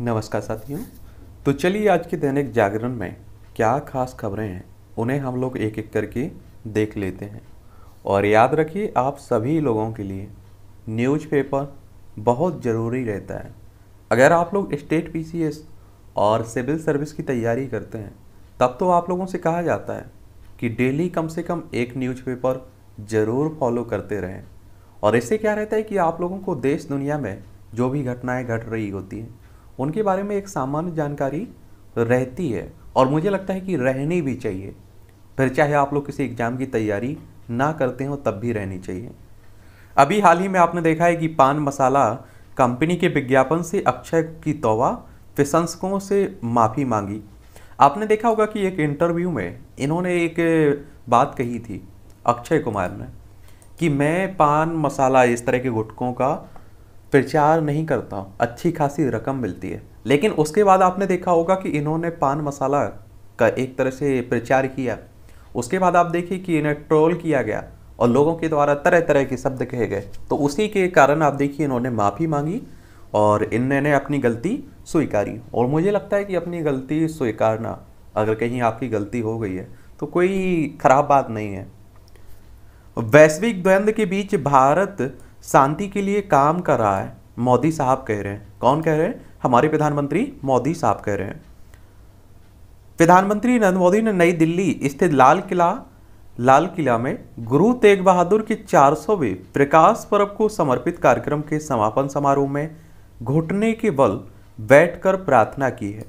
नमस्कार साथियों तो चलिए आज के दैनिक जागरण में क्या खास खबरें हैं उन्हें हम लोग एक एक करके देख लेते हैं और याद रखिए आप सभी लोगों के लिए न्यूज़पेपर बहुत ज़रूरी रहता है अगर आप लोग स्टेट पीसीएस और सिविल सर्विस की तैयारी करते हैं तब तो आप लोगों से कहा जाता है कि डेली कम से कम एक न्यूज़पेपर ज़रूर फॉलो करते रहें और इससे क्या रहता है कि आप लोगों को देश दुनिया में जो भी घटनाएं घट रही होती हैं उनके बारे में एक सामान्य जानकारी रहती है और मुझे लगता है कि रहनी भी चाहिए फिर चाहे आप लोग किसी एग्ज़ाम की तैयारी ना करते हो तब भी रहनी चाहिए अभी हाल ही में आपने देखा है कि पान मसाला कंपनी के विज्ञापन से अक्षय की तोबा प्रशंसकों से माफ़ी मांगी आपने देखा होगा कि एक इंटरव्यू में इन्होंने एक बात कही थी अक्षय कुमार ने कि मैं पान मसाला इस तरह के गुटकों का प्रचार नहीं करता अच्छी खासी रकम मिलती है लेकिन उसके बाद आपने देखा होगा कि इन्होंने पान मसाला का एक तरह से प्रचार किया उसके बाद आप देखिए कि इन्हें ट्रोल किया गया और लोगों के द्वारा तरह तरह के शब्द कहे गए तो उसी के कारण आप देखिए इन्होंने माफ़ी मांगी और इन्होंने अपनी गलती स्वीकारी और मुझे लगता है कि अपनी गलती स्वीकारना अगर कहीं आपकी गलती हो गई है तो कोई खराब बात नहीं है वैश्विक द्वंद्व के बीच भारत शांति के लिए काम कर रहा है मोदी साहब कह रहे हैं कौन कह रहे हैं हमारे प्रधानमंत्री मोदी साहब कह रहे हैं प्रधानमंत्री नरेंद्र मोदी ने नई दिल्ली स्थित लाल किला लाल किला में गुरु तेग बहादुर के 400वें प्रकाश पर्व को समर्पित कार्यक्रम के समापन समारोह में घुटने के बल बैठकर प्रार्थना की है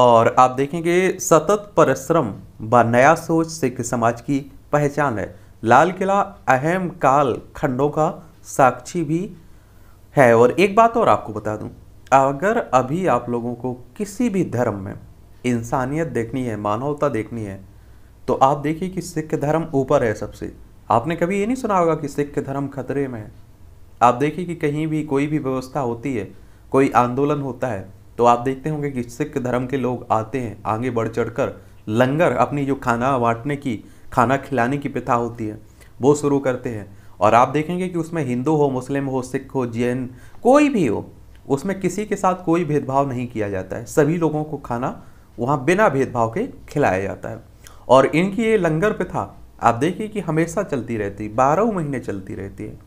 और आप देखेंगे सतत परिश्रम व नया सोच सिख समाज की पहचान है लाल किला अहम काल खंडों का साक्षी भी है और एक बात और आपको बता दूं अगर अभी आप लोगों को किसी भी धर्म में इंसानियत देखनी है मानवता देखनी है तो आप देखिए कि सिख धर्म ऊपर है सबसे आपने कभी ये नहीं सुना होगा कि सिख धर्म खतरे में है आप देखिए कि कहीं भी कोई भी व्यवस्था होती है कोई आंदोलन होता है तो आप देखते होंगे कि सिख धर्म के लोग आते हैं आगे बढ़ चढ़कर लंगर अपनी जो खाना बांटने की खाना खिलाने की प्रथा होती है वो शुरू करते हैं और आप देखेंगे कि उसमें हिंदू हो मुस्लिम हो सिख हो जैन कोई भी हो उसमें किसी के साथ कोई भेदभाव नहीं किया जाता है सभी लोगों को खाना वहाँ बिना भेदभाव के खिलाया जाता है और इनकी ये लंगर प्रथा आप देखिए कि हमेशा चलती रहती है बारह महीने चलती रहती है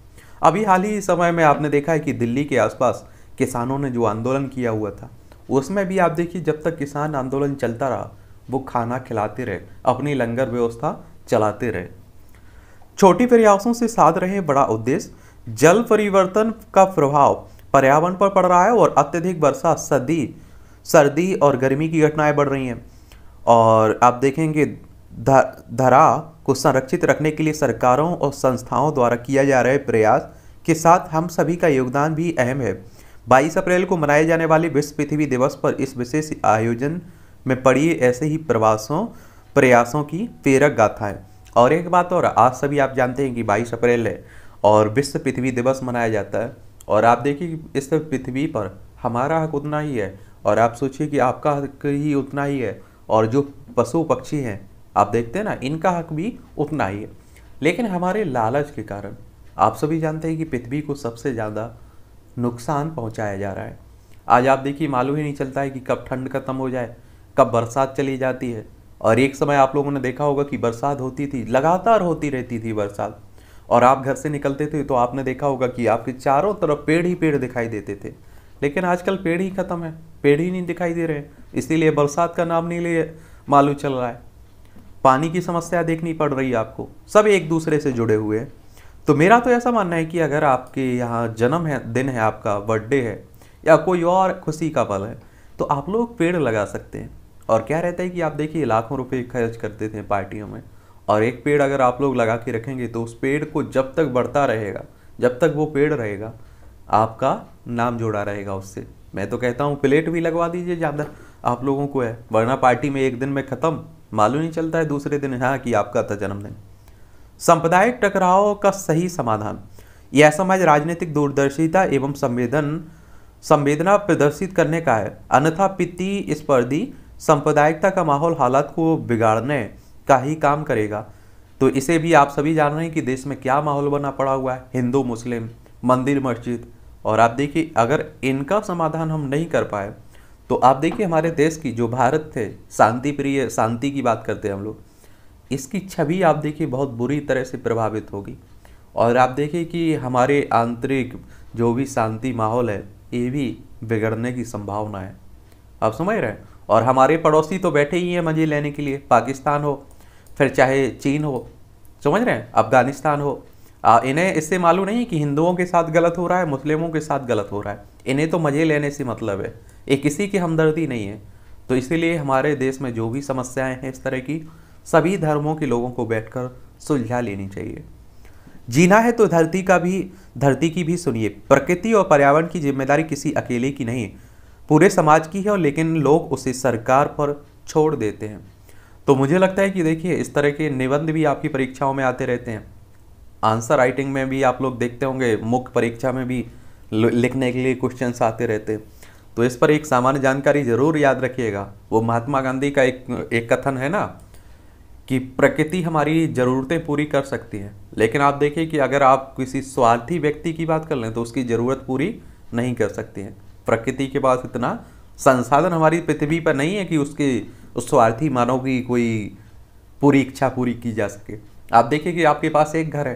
अभी हाल ही समय में आपने देखा है कि दिल्ली के आसपास किसानों ने जो आंदोलन किया हुआ था उसमें भी आप देखिए जब तक किसान आंदोलन चलता रहा वो खाना खिलाते रहे अपनी लंगर व्यवस्था चलाते रहे छोटी प्रयासों से साध रहे बड़ा उद्देश्य जल परिवर्तन का प्रभाव पर्यावरण पर पड़ रहा है और अत्यधिक वर्षा सदी सर्दी और गर्मी की घटनाएं बढ़ रही हैं और आप देखेंगे धरा को संरक्षित रखने के लिए सरकारों और संस्थाओं द्वारा किया जा रहे प्रयास के साथ हम सभी का योगदान भी अहम है 22 अप्रैल को मनाए जाने वाले विश्व पृथ्वी दिवस पर इस विशेष आयोजन में पड़ी ऐसे ही प्रवासों प्रयासों की प्रेरक गाथा है और एक बात और आज सभी आप जानते हैं कि बाईस अप्रैल है और विश्व पृथ्वी दिवस मनाया जाता है और आप देखिए इस पृथ्वी पर हमारा हक उतना ही है और आप सोचिए कि आपका हक ही उतना ही है और जो पशु पक्षी हैं आप देखते हैं ना इनका हक भी उतना ही है लेकिन हमारे लालच के कारण आप सभी जानते हैं कि पृथ्वी को सबसे ज़्यादा नुकसान पहुंचाया जा रहा है आज आप देखिए मालूम ही नहीं चलता है कि कब ठंड खत्म हो जाए कब बरसात चली जाती है और एक समय आप लोगों ने देखा होगा कि बरसात होती थी लगातार होती रहती थी बरसात और आप घर से निकलते थे तो आपने देखा होगा कि आपके चारों तरफ पेड़ ही पेड़ दिखाई देते थे लेकिन आजकल पेड़ ही खत्म है पेड़ ही नहीं दिखाई दे रहे इसीलिए बरसात का नाम नहीं ले मालूम चल रहा है पानी की समस्या देखनी पड़ रही है आपको सब एक दूसरे से जुड़े हुए हैं तो मेरा तो ऐसा मानना है कि अगर आपके यहाँ जन्म है दिन है आपका बर्थडे है या कोई और खुशी का पल है तो आप लोग पेड़ लगा सकते हैं और क्या रहता है कि आप देखिए लाखों रुपए खर्च करते थे पार्टियों में और एक पेड़ अगर आप लोग लगा के रखेंगे तो उस पेड़ को जब तक बढ़ता रहेगा जब तक वो पेड़ रहेगा आपका नाम जोड़ा रहेगा उससे मैं तो कहता हूँ प्लेट भी लगवा दीजिए ज़्यादा आप लोगों को है वरना पार्टी में एक दिन में ख़त्म मालूम नहीं चलता है दूसरे दिन हाँ कि आपका था जन्मदिन सांप्रदायिक टकराव का सही समाधान यह समाज राजनीतिक दूरदर्शिता एवं संवेदन संवेदना प्रदर्शित करने का है अन्यथा पिति स्पर्धी सांप्रदायिकता का माहौल हालात को बिगाड़ने का ही काम करेगा तो इसे भी आप सभी जान रहे हैं कि देश में क्या माहौल बना पड़ा हुआ है हिंदू मुस्लिम मंदिर मस्जिद और आप देखिए अगर इनका समाधान हम नहीं कर पाए तो आप देखिए हमारे देश की जो भारत थे शांति प्रिय शांति की बात करते हैं हम लोग इसकी छवि आप देखिए बहुत बुरी तरह से प्रभावित होगी और आप देखिए कि हमारे आंतरिक जो भी शांति माहौल है ये भी बिगड़ने की संभावना है आप समझ रहे हैं और हमारे पड़ोसी तो बैठे ही हैं मज़े लेने के लिए पाकिस्तान हो फिर चाहे चीन हो समझ रहे हैं अफ़गानिस्तान हो आ, इन्हें इससे मालूम नहीं कि हिंदुओं के साथ गलत हो रहा है मुस्लिमों के साथ गलत हो रहा है इन्हें तो मज़े लेने से मतलब है ये किसी की हमदर्दी नहीं है तो इसीलिए हमारे देश में जो भी समस्याएं हैं इस तरह की सभी धर्मों के लोगों को बैठकर सुलझा लेनी चाहिए जीना है तो धरती का भी धरती की भी सुनिए प्रकृति और पर्यावरण की जिम्मेदारी किसी अकेले की नहीं है पूरे समाज की है और लेकिन लोग उसे सरकार पर छोड़ देते हैं तो मुझे लगता है कि देखिए इस तरह के निबंध भी आपकी परीक्षाओं में आते रहते हैं आंसर राइटिंग में भी आप लोग देखते होंगे मुख्य परीक्षा में भी लिखने के लिए क्वेश्चन आते रहते हैं तो इस पर एक सामान्य जानकारी जरूर याद रखिएगा वो महात्मा गांधी का एक एक कथन है ना कि प्रकृति हमारी ज़रूरतें पूरी कर सकती है लेकिन आप देखिए कि अगर आप किसी स्वार्थी व्यक्ति की बात कर लें तो उसकी ज़रूरत पूरी नहीं कर सकती हैं प्रकृति के पास इतना संसाधन हमारी पृथ्वी पर नहीं है कि उसके उस स्वार्थी मानव की कोई पूरी इच्छा पूरी की जा सके आप देखिए कि आपके पास एक घर है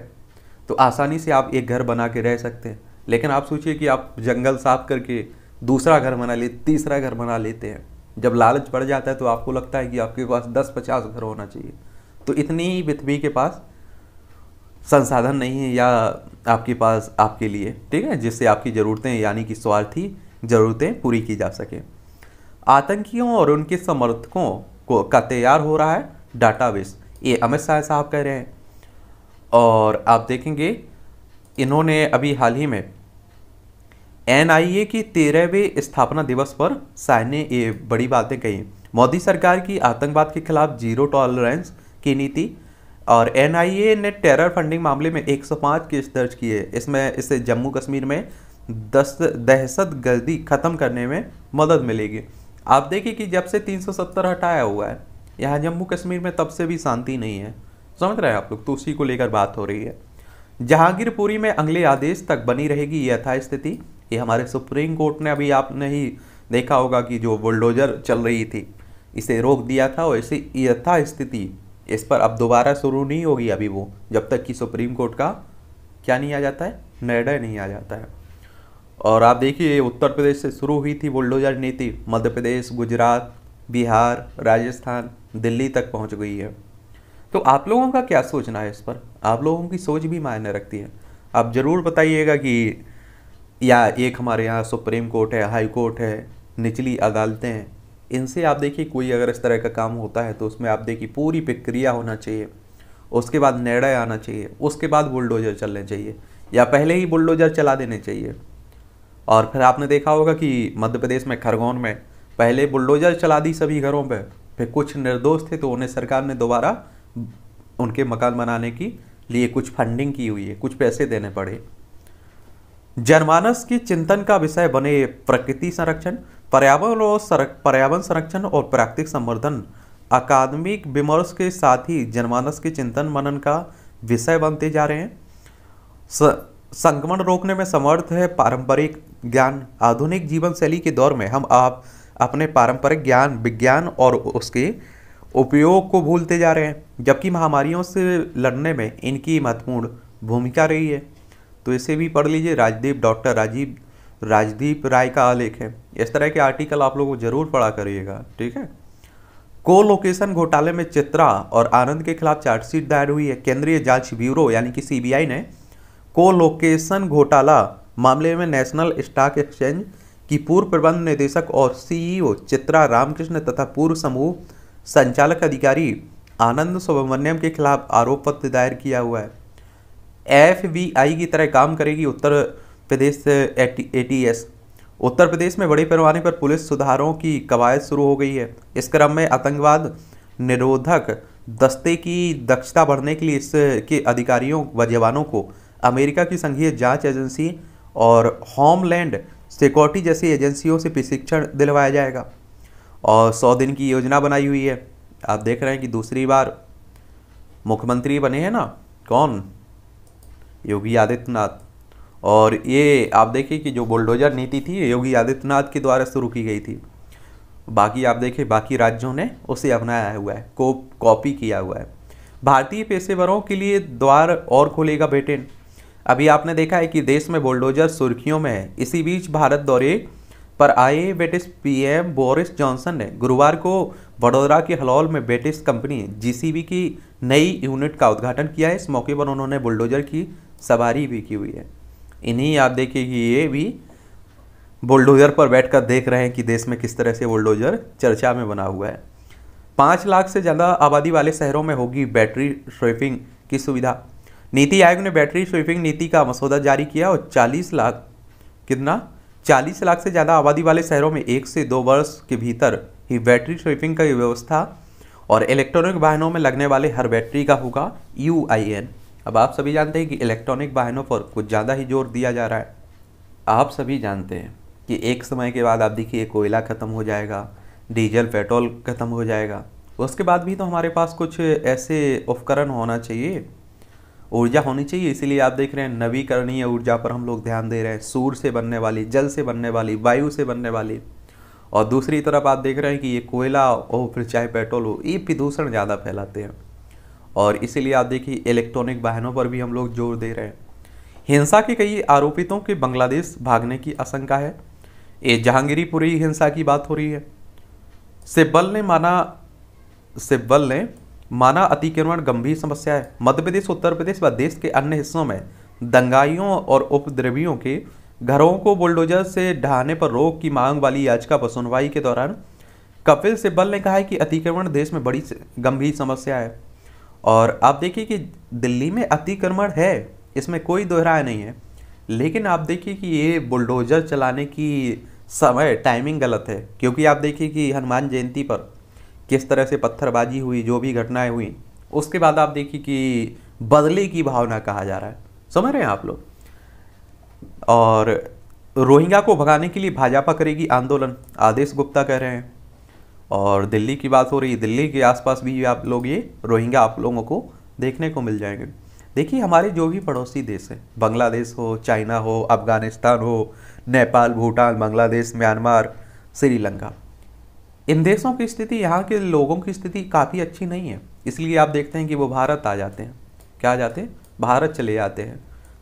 तो आसानी से आप एक घर बना के रह सकते हैं लेकिन आप सोचिए कि आप जंगल साफ करके दूसरा घर बना ले तीसरा घर बना लेते हैं जब लालच बढ़ जाता है तो आपको लगता है कि आपके पास दस पचास घर होना चाहिए तो इतनी ही पृथ्वी के पास संसाधन नहीं है या आपके पास आपके लिए ठीक है जिससे आपकी ज़रूरतें यानी कि स्वार्थी ज़रूरतें पूरी की जा सके आतंकियों और उनके समर्थकों को का तैयार हो रहा है डाटाबेस ये अमित शाह साहब कह रहे हैं और आप देखेंगे इन्होंने अभी हाल ही में एनआईए की तेरहवें स्थापना दिवस पर शाह ने ये बड़ी बातें कही मोदी सरकार की आतंकवाद के खिलाफ जीरो टॉलरेंस की नीति और एनआईए ने टेरर फंडिंग मामले में 105 केस दर्ज किए इसमें इससे जम्मू कश्मीर में दहशत गर्दी ख़त्म करने में मदद मिलेगी आप देखिए कि जब से 370 हटाया हुआ है यहाँ जम्मू कश्मीर में तब से भी शांति नहीं है समझ रहे हैं आप लोग तो उसी को लेकर बात हो रही है जहांगीरपुरी में अगले आदेश तक बनी रहेगी यह ये हमारे सुप्रीम कोर्ट ने अभी आपने ही देखा होगा कि जो बुलडोजर चल रही थी इसे रोक दिया था और इसे यथास्थिति इस पर अब दोबारा शुरू नहीं होगी अभी वो जब तक कि सुप्रीम कोर्ट का क्या नहीं आ जाता है निर्णय नहीं आ जाता है और आप देखिए उत्तर प्रदेश से शुरू हुई थी बुलडोजर नीति मध्य प्रदेश गुजरात बिहार राजस्थान दिल्ली तक पहुंच गई है तो आप लोगों का क्या सोचना है इस पर आप लोगों की सोच भी मायने रखती है आप ज़रूर बताइएगा कि या एक हमारे यहाँ सुप्रीम कोर्ट है हाई कोर्ट है निचली अदालतें हैं इनसे आप देखिए कोई अगर इस तरह का काम होता है तो उसमें आप देखिए पूरी प्रक्रिया होना चाहिए उसके बाद निर्णय आना चाहिए उसके बाद बुलडोजर चलने चाहिए या पहले ही बुलडोजर चला देने चाहिए और फिर आपने देखा होगा कि मध्य प्रदेश में खरगोन में पहले बुलडोजर चला दी सभी घरों पर फिर कुछ निर्दोष थे तो उन्हें सरकार ने दोबारा उनके मकान बनाने की लिए कुछ फंडिंग की हुई है कुछ पैसे देने पड़े जनमानस की चिंतन का विषय बने प्रकृति संरक्षण पर्यावरण और सरक पर्यावरण संरक्षण और प्राकृतिक संवर्धन अकादमिक विमर्श के साथ ही जनमानस के चिंतन मनन का विषय बनते जा रहे हैं संक्रमण रोकने में समर्थ है पारंपरिक ज्ञान आधुनिक जीवन शैली के दौर में हम आप अपने पारंपरिक ज्ञान विज्ञान और उसके उपयोग को भूलते जा रहे हैं जबकि महामारियों से लड़ने में इनकी महत्वपूर्ण भूमिका रही है तो इसे भी पढ़ लीजिए राजदीप डॉक्टर राजीव राजदीप राय का आलेख है इस तरह के आर्टिकल आप लोगों को जरूर पढ़ा करिएगा ठीक है को लोकेशन घोटाले में चित्रा और आनंद के खिलाफ चार्जशीट दायर हुई है केंद्रीय जांच ब्यूरो यानी कि सीबीआई ने कोलोकेशन घोटाला मामले में नेशनल स्टॉक एक्सचेंज की पूर्व प्रबंध निदेशक और सीईओ e चित्रा रामकृष्ण तथा पूर्व समूह संचालक अधिकारी आनंद सुब्रमण्यम के खिलाफ आरोप पत्र दायर किया हुआ है एफबीआई की तरह काम करेगी उत्तर प्रदेश एटीएस उत्तर प्रदेश में बड़े पैमाने पर पुलिस सुधारों की कवायद शुरू हो गई है इस क्रम में आतंकवाद निरोधक दस्ते की दक्षता बढ़ने के लिए इसके अधिकारियों व जवानों को अमेरिका की संघीय जांच एजेंसी और होमलैंड सिक्योरिटी जैसी एजेंसियों से प्रशिक्षण दिलवाया जाएगा और सौ दिन की योजना बनाई हुई है आप देख रहे हैं कि दूसरी बार मुख्यमंत्री बने हैं ना कौन योगी आदित्यनाथ और ये आप देखिए कि जो बुलडोजर नीति थी योगी आदित्यनाथ के द्वारा शुरू की गई थी बाकी आप देखिए बाकी राज्यों ने उसे अपनाया हुआ है को कॉपी किया हुआ है भारतीय पेशेवरों के लिए द्वार और खोलेगा ब्रिटेन अभी आपने देखा है कि देश में बुलडोजर सुर्खियों में है इसी बीच भारत दौरे पर आए ब्रिटिश पीएम बोरिस जॉनसन ने गुरुवार को वडोदरा के हलौल में ब्रिटिश कंपनी जीसीबी की नई यूनिट का उद्घाटन किया है इस मौके पर उन्होंने बुलडोजर की सवारी भी की हुई है इन्हीं आप देखिए कि ये भी बुलडोजर पर बैठकर देख रहे हैं कि देश में किस तरह से बुलडोजर चर्चा में बना हुआ है पाँच लाख से ज़्यादा आबादी वाले शहरों में होगी बैटरी स्वेपिंग की सुविधा नीति आयोग ने बैटरी स्वीपिंग नीति का मसौदा जारी किया और 40 लाख कितना 40 लाख से ज़्यादा आबादी वाले शहरों में एक से दो वर्ष के भीतर ही बैटरी स्वीपिंग का व्यवस्था और इलेक्ट्रॉनिक वाहनों में लगने वाले हर बैटरी का होगा यू अब आप सभी जानते हैं कि इलेक्ट्रॉनिक वाहनों पर कुछ ज़्यादा ही जोर दिया जा रहा है आप सभी जानते हैं कि एक समय के बाद आप देखिए कोयला ख़त्म हो जाएगा डीजल पेट्रोल ख़त्म हो जाएगा उसके बाद भी तो हमारे पास कुछ ऐसे उपकरण होना चाहिए ऊर्जा होनी चाहिए इसीलिए आप देख रहे हैं नवीकरणीय ऊर्जा पर हम लोग ध्यान दे रहे हैं सूर्य से बनने वाली जल से बनने वाली वायु से बनने वाली और दूसरी तरफ आप देख रहे हैं कि ये कोयला हो फिर चाहे पेट्रोल हो ये प्रदूषण ज़्यादा फैलाते हैं और इसीलिए आप देखिए इलेक्ट्रॉनिक वाहनों पर भी हम लोग जोर दे रहे हैं हिंसा के कई आरोपितों के बांग्लादेश भागने की आशंका है ये जहांगीरीपुरी हिंसा की बात हो रही है सिब्बल ने माना सिब्बल ने माना अतिक्रमण गंभीर समस्या है मध्य प्रदेश उत्तर प्रदेश व देश के अन्य हिस्सों में दंगाइयों और उपद्रवियों के घरों को बुलडोजर से ढहाने पर रोक की मांग वाली याचिका पर सुनवाई के दौरान कपिल सिब्बल ने कहा है कि अतिक्रमण देश में बड़ी गंभीर समस्या है और आप देखिए कि दिल्ली में अतिक्रमण है इसमें कोई दोहराया नहीं है लेकिन आप देखिए कि ये बुलडोजर चलाने की समय टाइमिंग गलत है क्योंकि आप देखिए कि हनुमान जयंती पर किस तरह से पत्थरबाजी हुई जो भी घटनाएं हुई उसके बाद आप देखिए कि बदले की भावना कहा जा रहा है समझ रहे हैं आप लोग और रोहिंग्या को भगाने के लिए भाजपा करेगी आंदोलन आदेश गुप्ता कह रहे हैं और दिल्ली की बात हो रही है दिल्ली के आसपास भी आप लोग ये रोहिंग्या आप लोगों को देखने को मिल जाएंगे देखिए हमारे जो भी पड़ोसी देश हैं बांग्लादेश हो चाइना हो अफगानिस्तान हो नेपाल भूटान बांग्लादेश म्यांमार श्रीलंका इन देशों की स्थिति यहाँ के लोगों की स्थिति काफ़ी अच्छी नहीं है इसलिए आप देखते हैं कि वो भारत आ जाते हैं क्या आ जाते हैं भारत चले जाते हैं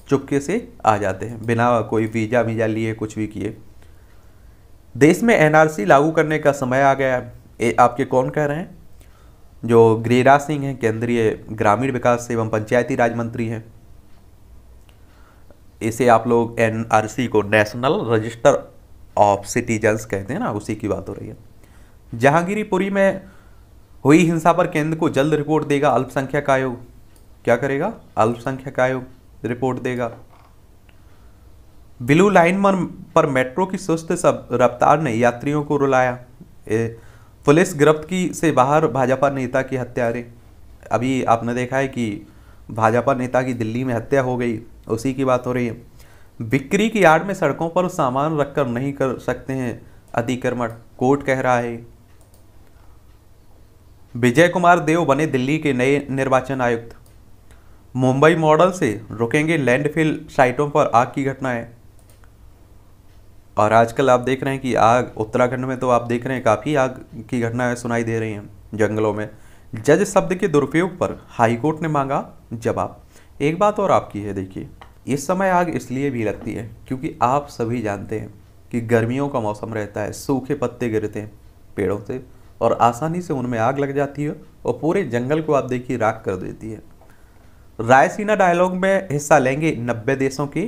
चुपके से आ जाते हैं बिना कोई वीज़ा वीज़ा लिए कुछ भी किए देश में एनआरसी लागू करने का समय आ गया है ए, आपके कौन कह रहे हैं जो गिरिराज सिंह हैं केंद्रीय ग्रामीण विकास एवं पंचायती राज मंत्री हैं इसे आप लोग एनआरसी को नेशनल रजिस्टर ऑफ सिटीजन्स कहते हैं ना उसी की बात हो रही है जहांगीरपुरी में हुई हिंसा पर केंद्र को जल्द रिपोर्ट देगा अल्पसंख्यक आयोग क्या करेगा अल्पसंख्यक आयोग रिपोर्ट देगा ब्लू लाइन पर मेट्रो की सुस्त सब रफ्तार ने यात्रियों को रुलाया पुलिस गिरफ्त की से बाहर भाजपा नेता की हत्यारे अभी आपने देखा है कि भाजपा नेता की दिल्ली में हत्या हो गई उसी की बात हो रही है बिक्री की आड़ में सड़कों पर सामान रखकर नहीं कर सकते हैं अतिक्रमण कोर्ट कह रहा है विजय कुमार देव बने दिल्ली के नए निर्वाचन आयुक्त मुंबई मॉडल से रुकेंगे लैंडफिल साइटों पर आग की घटनाएं और आजकल आप देख रहे हैं कि आग उत्तराखंड में तो आप देख रहे हैं काफ़ी आग की घटनाएं सुनाई दे रही हैं जंगलों में जज शब्द के दुरुपयोग पर हाईकोर्ट ने मांगा जवाब एक बात और आपकी है देखिए इस समय आग इसलिए भी लगती है क्योंकि आप सभी जानते हैं कि गर्मियों का मौसम रहता है सूखे पत्ते गिरते हैं पेड़ों से और आसानी से उनमें आग लग जाती है और पूरे जंगल को आप देखिए राख कर देती है रायसीना डायलॉग में हिस्सा लेंगे नब्बे देशों के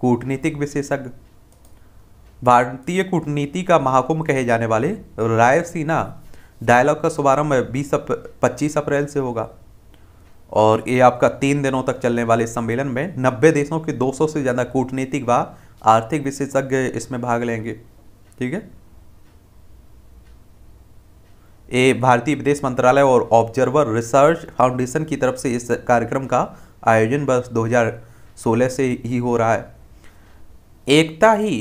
कूटनीतिक विशेषज्ञ भारतीय कूटनीति का महाकुंभ कहे जाने वाले रायसीना डायलॉग का शुभारंभ बीस अप, पच्चीस अप्रैल से होगा और ये आपका तीन दिनों तक चलने वाले सम्मेलन में नब्बे देशों के 200 से ज़्यादा कूटनीतिक व आर्थिक विशेषज्ञ इसमें भाग लेंगे ठीक है ये भारतीय विदेश मंत्रालय और ऑब्जर्वर रिसर्च फाउंडेशन की तरफ से इस कार्यक्रम का आयोजन वर्ष सोलह से ही हो रहा है एकता ही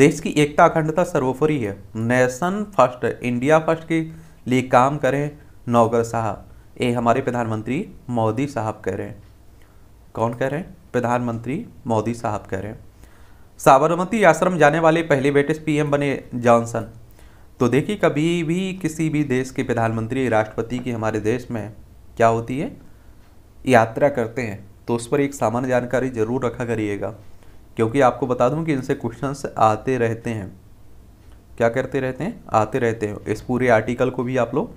देश की एकता अखंडता सर्वोपरि है नेशन फर्स्ट इंडिया फर्स्ट के लिए काम करें नौगर साहब ये हमारे प्रधानमंत्री मोदी साहब कह रहे हैं कौन कह रहे हैं प्रधानमंत्री मोदी साहब कह रहे हैं साबरमती आश्रम जाने वाले पहले ब्रिटिश पीएम बने जॉनसन तो देखिए कभी भी किसी भी देश के प्रधानमंत्री राष्ट्रपति की हमारे देश में क्या होती है यात्रा करते हैं तो उस पर एक सामान्य जानकारी ज़रूर रखा करिएगा क्योंकि आपको बता दूं कि इनसे क्वेश्चंस आते रहते हैं क्या करते रहते हैं आते रहते हैं इस पूरे आर्टिकल को भी आप लोग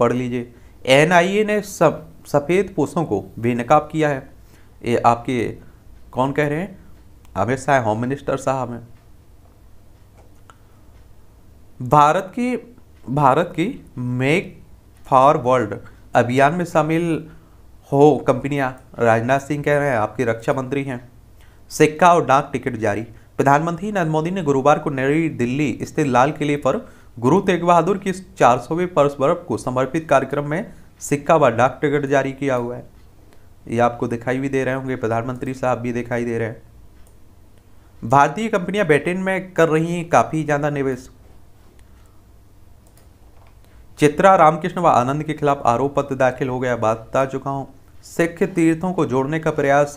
पढ़ लीजिए एन ने सब सफ़ेद पोषों को बेनकाब किया है ये आपके कौन कह रहे हैं अमित शाह होम मिनिस्टर साहब हैं भारत की भारत की मेक फॉर वर्ल्ड अभियान में शामिल हो कंपनियां राजनाथ सिंह कह रहे हैं आपके रक्षा मंत्री हैं सिक्का और डाक टिकट जारी प्रधानमंत्री नरेंद्र मोदी ने गुरुवार को नई दिल्ली स्थित लाल किले पर गुरु तेग बहादुर की चार सौवें पर्स बर्फ को समर्पित कार्यक्रम में सिक्का व डाक टिकट जारी किया हुआ है ये आपको दिखाई भी दे रहे होंगे प्रधानमंत्री साहब भी दिखाई दे रहे हैं भारतीय कंपनियां ब्रिटेन में कर रही हैं काफ़ी ज़्यादा निवेश चित्रा रामकृष्ण व आनंद के खिलाफ आरोप पत्र दाखिल हो गया बात बता चुका हूँ सिख तीर्थों को जोड़ने का प्रयास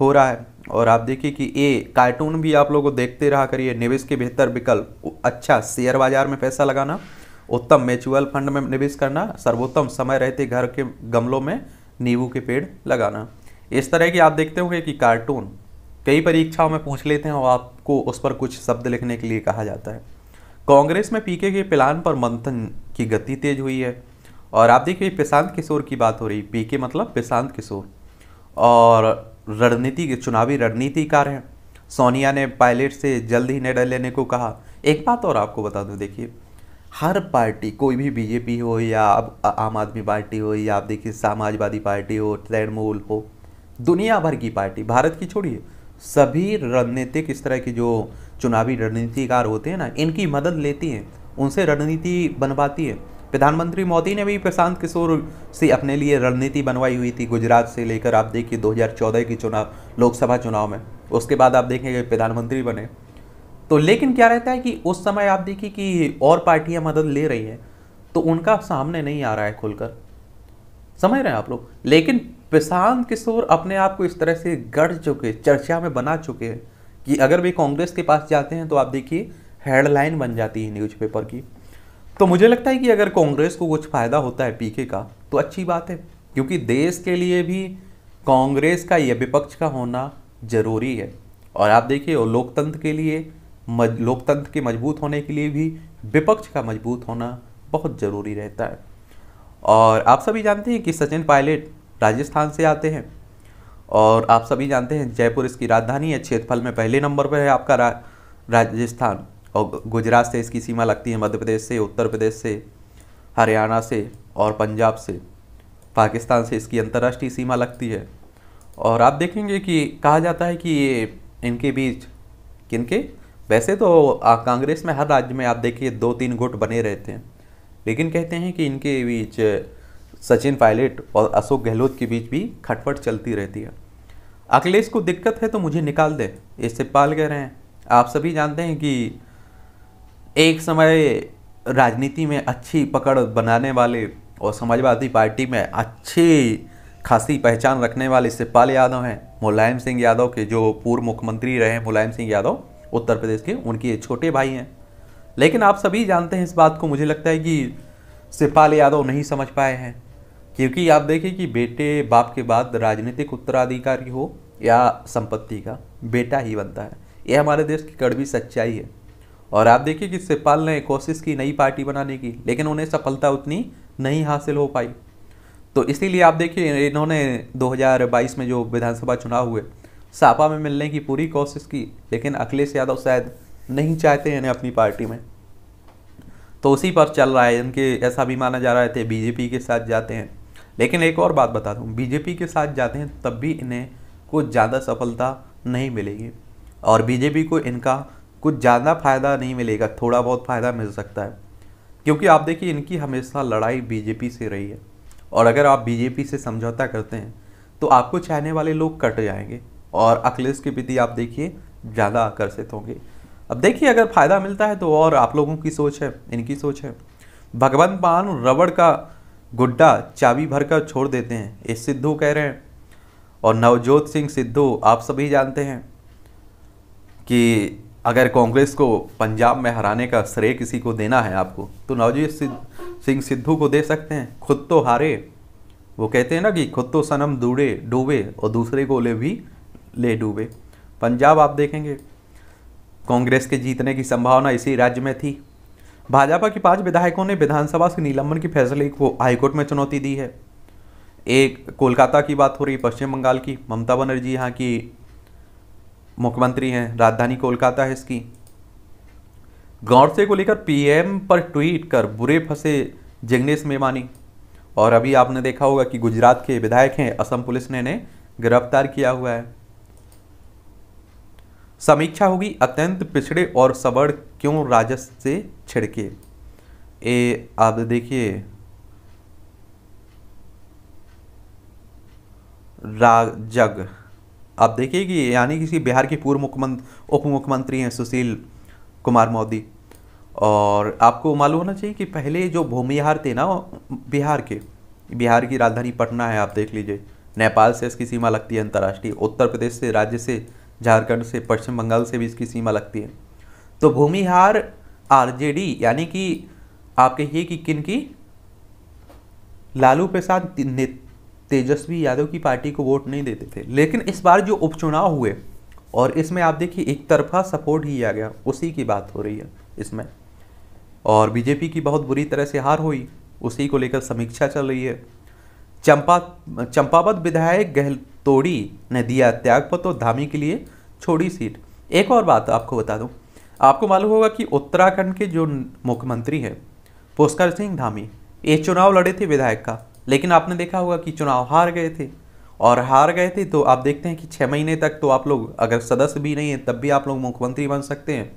हो रहा है और आप देखिए कि ये कार्टून भी आप लोगों को देखते रहा करिए निवेश के बेहतर विकल्प अच्छा शेयर बाजार में पैसा लगाना उत्तम म्यूचुअल फंड में निवेश करना सर्वोत्तम समय रहते घर के गमलों में नींबू के पेड़ लगाना इस तरह की आप देखते होंगे कि कार्टून कई परीक्षाओं में पूछ लेते हैं और आपको उस पर कुछ शब्द लिखने के लिए कहा जाता है कांग्रेस में पीके के प्लान पर मंथन की गति तेज हुई है और आप देखिए प्रशांत किशोर की बात हो रही पीके मतलब प्रशांत किशोर और रणनीति के चुनावी रणनीतिकार हैं सोनिया ने पायलट से जल्द ही निर्णय लेने को कहा एक बात और आपको बता दूं देखिए हर पार्टी कोई भी बीजेपी हो या अब आम आदमी पार्टी हो या आप देखिए समाजवादी पार्टी हो तृणमूल हो दुनिया भर की पार्टी भारत की छोड़िए सभी रणनीतिक इस तरह की जो चुनावी रणनीतिकार होते हैं ना इनकी मदद लेती हैं उनसे रणनीति बनवाती है प्रधानमंत्री मोदी ने भी प्रशांत किशोर से अपने लिए रणनीति बनवाई हुई थी गुजरात से लेकर आप देखिए 2014 की चुनाव लोकसभा चुनाव में उसके बाद आप देखेंगे प्रधानमंत्री बने तो लेकिन क्या रहता है कि उस समय आप देखिए कि और पार्टियां मदद ले रही हैं तो उनका सामने नहीं आ रहा है खुलकर समझ रहे हैं आप लोग लेकिन प्रशांत किशोर अपने आप को इस तरह से गढ़ चुके चर्चा में बना चुके हैं कि अगर वे कांग्रेस के पास जाते हैं तो आप देखिए हेडलाइन बन जाती है न्यूज़पेपर की तो मुझे लगता है कि अगर कांग्रेस को कुछ फ़ायदा होता है पीके का तो अच्छी बात है क्योंकि देश के लिए भी कांग्रेस का या विपक्ष का होना ज़रूरी है और आप देखिए लोकतंत्र के लिए लोकतंत्र के मजबूत होने के लिए भी विपक्ष का मजबूत होना बहुत ज़रूरी रहता है और आप सभी जानते हैं कि सचिन पायलट राजस्थान से आते हैं और आप सभी जानते हैं जयपुर इसकी राजधानी है क्षेत्रफल में पहले नंबर पर है आपका रा, राजस्थान और गुजरात से इसकी सीमा लगती है मध्य प्रदेश से उत्तर प्रदेश से हरियाणा से और पंजाब से पाकिस्तान से इसकी अंतर्राष्ट्रीय सीमा लगती है और आप देखेंगे कि कहा जाता है कि ये इनके बीच किनके वैसे तो कांग्रेस में हर राज्य में आप देखिए दो तीन गुट बने रहते हैं लेकिन कहते हैं कि इनके बीच सचिन पायलट और अशोक गहलोत के बीच भी खटपट चलती रहती है अखिलेश को दिक्कत है तो मुझे निकाल दे ये सिपाल कह रहे हैं आप सभी जानते हैं कि एक समय राजनीति में अच्छी पकड़ बनाने वाले और समाजवादी पार्टी में अच्छी खासी पहचान रखने वाले शिवपाल यादव हैं मुलायम सिंह यादव के जो पूर्व मुख्यमंत्री रहे मुलायम सिंह यादव उत्तर प्रदेश के उनके छोटे भाई हैं लेकिन आप सभी जानते हैं इस बात को मुझे लगता है कि शिवपाल यादव नहीं समझ पाए हैं क्योंकि आप देखिए कि बेटे बाप के बाद राजनीतिक उत्तराधिकारी हो या संपत्ति का बेटा ही बनता है यह हमारे देश की कड़वी सच्चाई है और आप देखिए कि सेपाल ने कोशिश की नई पार्टी बनाने की लेकिन उन्हें सफलता उतनी नहीं हासिल हो पाई तो इसीलिए आप देखिए इन्होंने 2022 में जो विधानसभा चुनाव हुए सापा में मिलने की पूरी कोशिश की लेकिन अखिलेश यादव शायद नहीं चाहते हैं अपनी पार्टी में तो उसी पर चल रहा है इनके ऐसा भी माना जा रहा है थे बीजेपी के साथ जाते हैं लेकिन एक और बात बता दूँ बीजेपी के साथ जाते हैं तब भी इन्हें कुछ ज़्यादा सफलता नहीं मिलेगी और बीजेपी को इनका कुछ ज़्यादा फायदा नहीं मिलेगा थोड़ा बहुत फायदा मिल सकता है क्योंकि आप देखिए इनकी हमेशा लड़ाई बीजेपी से रही है और अगर आप बीजेपी से समझौता करते हैं तो आपको चाहने वाले लोग कट जाएंगे और अखिलेश के प्रति आप देखिए ज़्यादा आकर्षित होंगे अब देखिए अगर फ़ायदा मिलता है तो और आप लोगों की सोच है इनकी सोच है भगवंत मान रबड़ का गुड्डा चाबी भरकर छोड़ देते हैं ये सिद्धू कह रहे हैं और नवजोत सिंह सिद्धू आप सभी जानते हैं कि अगर कांग्रेस को पंजाब में हराने का श्रेय किसी को देना है आपको तो नवजोत सिंह सिद्धू को दे सकते हैं खुद तो हारे वो कहते हैं ना कि खुद तो सनम दूड़े डूबे और दूसरे को ले भी ले डूबे पंजाब आप देखेंगे कांग्रेस के जीतने की संभावना इसी राज्य में थी भाजपा के पांच विधायकों ने विधानसभा से निलंबन के फैसले को हाईकोर्ट में चुनौती दी है एक कोलकाता की बात हो रही पश्चिम बंगाल की ममता बनर्जी यहाँ की मुख्यमंत्री हैं राजधानी कोलकाता है इसकी गौड़से को लेकर पीएम पर ट्वीट कर बुरे फंसे जिग्नेश मेवानी और अभी आपने देखा होगा कि गुजरात के विधायक हैं असम पुलिस ने इन्हें गिरफ्तार किया हुआ है समीक्षा होगी अत्यंत पिछड़े और सबर क्यों राजस से छिड़के ए आप देखिए राजग आप देखिए कि यानी किसी बिहार के पूर्व मुख्यमंत्री उप मुख्यमंत्री हैं सुशील कुमार मोदी और आपको मालूम होना चाहिए कि पहले जो भूमिहार थे ना बिहार के बिहार की राजधानी पटना है आप देख लीजिए नेपाल से इसकी सीमा लगती है अंतर्राष्ट्रीय उत्तर प्रदेश से राज्य से झारखंड से पश्चिम बंगाल से भी इसकी सीमा लगती है तो भूमिहार आरजेडी यानी कि आप कहिए कि किन की लालू प्रसाद तेजस्वी यादव की पार्टी को वोट नहीं देते थे लेकिन इस बार जो उपचुनाव हुए और इसमें आप देखिए एक तरफा सपोर्ट ही आ गया उसी की बात हो रही है इसमें और बीजेपी की बहुत बुरी तरह से हार हुई उसी को लेकर समीक्षा चल रही है चंपा चंपावत विधायक गहल तोड़ी ने दिया त्यागपत्र और तो धामी के लिए छोड़ी सीट एक और बात आपको बता दूं आपको मालूम होगा कि उत्तराखंड के जो मुख्यमंत्री हैं पुष्कर सिंह धामी ये चुनाव लड़े थे विधायक का लेकिन आपने देखा होगा कि चुनाव हार गए थे और हार गए थे तो आप देखते हैं कि छः महीने तक तो आप लोग अगर सदस्य भी नहीं हैं तब भी आप लोग मुख्यमंत्री बन सकते हैं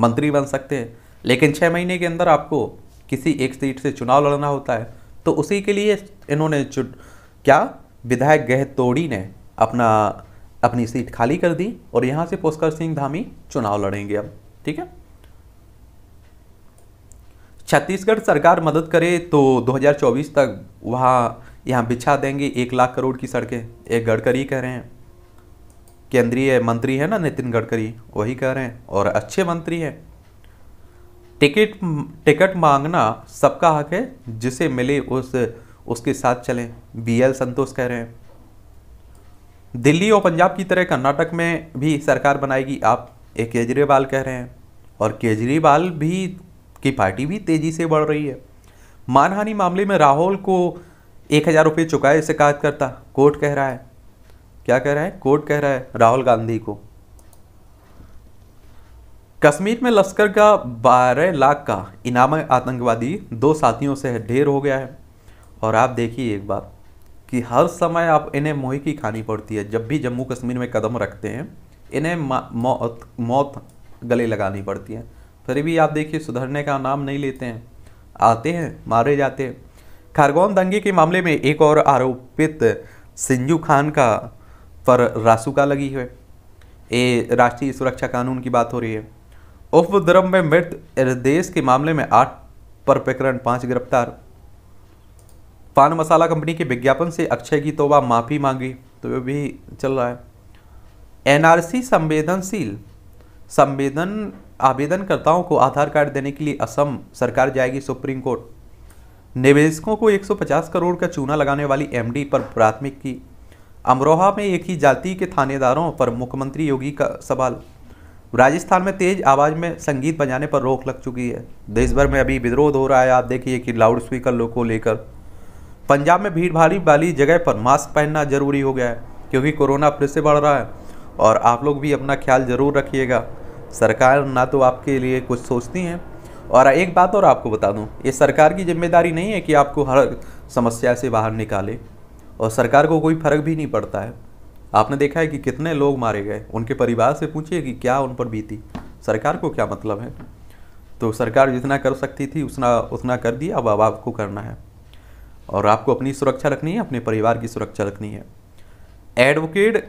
मंत्री बन सकते हैं लेकिन छः महीने के अंदर आपको किसी एक सीट से चुनाव लड़ना होता है तो उसी के लिए इन्होंने क्या विधायक गहतोड़ी ने अपना अपनी सीट खाली कर दी और यहां से पुष्कर सिंह धामी चुनाव लड़ेंगे अब ठीक है छत्तीसगढ़ सरकार मदद करे तो 2024 तक वहाँ यहाँ बिछा देंगे एक लाख करोड़ की सड़कें एक गडकरी कह रहे हैं केंद्रीय मंत्री है ना नितिन गडकरी वही कह रहे हैं और अच्छे मंत्री हैं टिकट टिकट मांगना सबका हक है जिसे मिले उस उसके साथ चलें बी एल संतोष कह रहे हैं दिल्ली और पंजाब की तरह कर्नाटक में भी सरकार बनाएगी आप एक केजरीवाल कह रहे हैं और केजरीवाल भी की पार्टी भी तेजी से बढ़ रही है मानहानि मामले में राहुल को एक हज़ार रुपये चुकाए शिकायत करता कोर्ट कह रहा है क्या कह रहा है कोर्ट कह रहा है राहुल गांधी को कश्मीर में लश्कर का बारह लाख का इनाम आतंकवादी दो साथियों से ढेर हो गया है और आप देखिए एक बात कि हर समय आप इन्हें मोहिकी खानी पड़ती है जब भी जम्मू कश्मीर में कदम रखते हैं इन्हें मौत मौत गले लगानी पड़ती है फिर भी आप देखिए सुधरने का नाम नहीं लेते हैं आते हैं मारे जाते हैं खारगोन दंगे के मामले में एक और आरोपित सिंजू खान का पर रासुका लगी है ये राष्ट्रीय सुरक्षा कानून की बात हो रही है उपद्रव में मृत देश के मामले में आठ पर प्रकरण पाँच गिरफ्तार पान मसाला कंपनी के विज्ञापन से अक्षय की तोबा माफ़ी मांगी तो ये भी चल रहा है एनआरसी संवेदनशील संवेदन आवेदनकर्ताओं को आधार कार्ड देने के लिए असम सरकार जाएगी सुप्रीम कोर्ट निवेशकों को 150 करोड़ का चूना लगाने वाली एमडी पर प्राथमिक की अमरोहा में एक ही जाति के थानेदारों पर मुख्यमंत्री योगी का सवाल राजस्थान में तेज आवाज़ में संगीत बजाने पर रोक लग चुकी है देश भर में अभी विरोध हो रहा है आप देखिए कि लाउड स्पीकर लोग को लेकर पंजाब में भीड़ भाड़ी वाली जगह पर मास्क पहनना जरूरी हो गया है क्योंकि कोरोना फिर से बढ़ रहा है और आप लोग भी अपना ख्याल ज़रूर रखिएगा सरकार ना तो आपके लिए कुछ सोचती हैं और एक बात और आपको बता दूं ये सरकार की जिम्मेदारी नहीं है कि आपको हर समस्या से बाहर निकाले और सरकार को कोई फ़र्क भी नहीं पड़ता है आपने देखा है कि कितने लोग मारे गए उनके परिवार से पूछिए कि क्या उन पर बीती सरकार को क्या मतलब है तो सरकार जितना कर सकती थी उतना उतना कर दिया अब अब आपको करना है और आपको अपनी सुरक्षा रखनी है अपने परिवार की सुरक्षा रखनी है एडवोकेट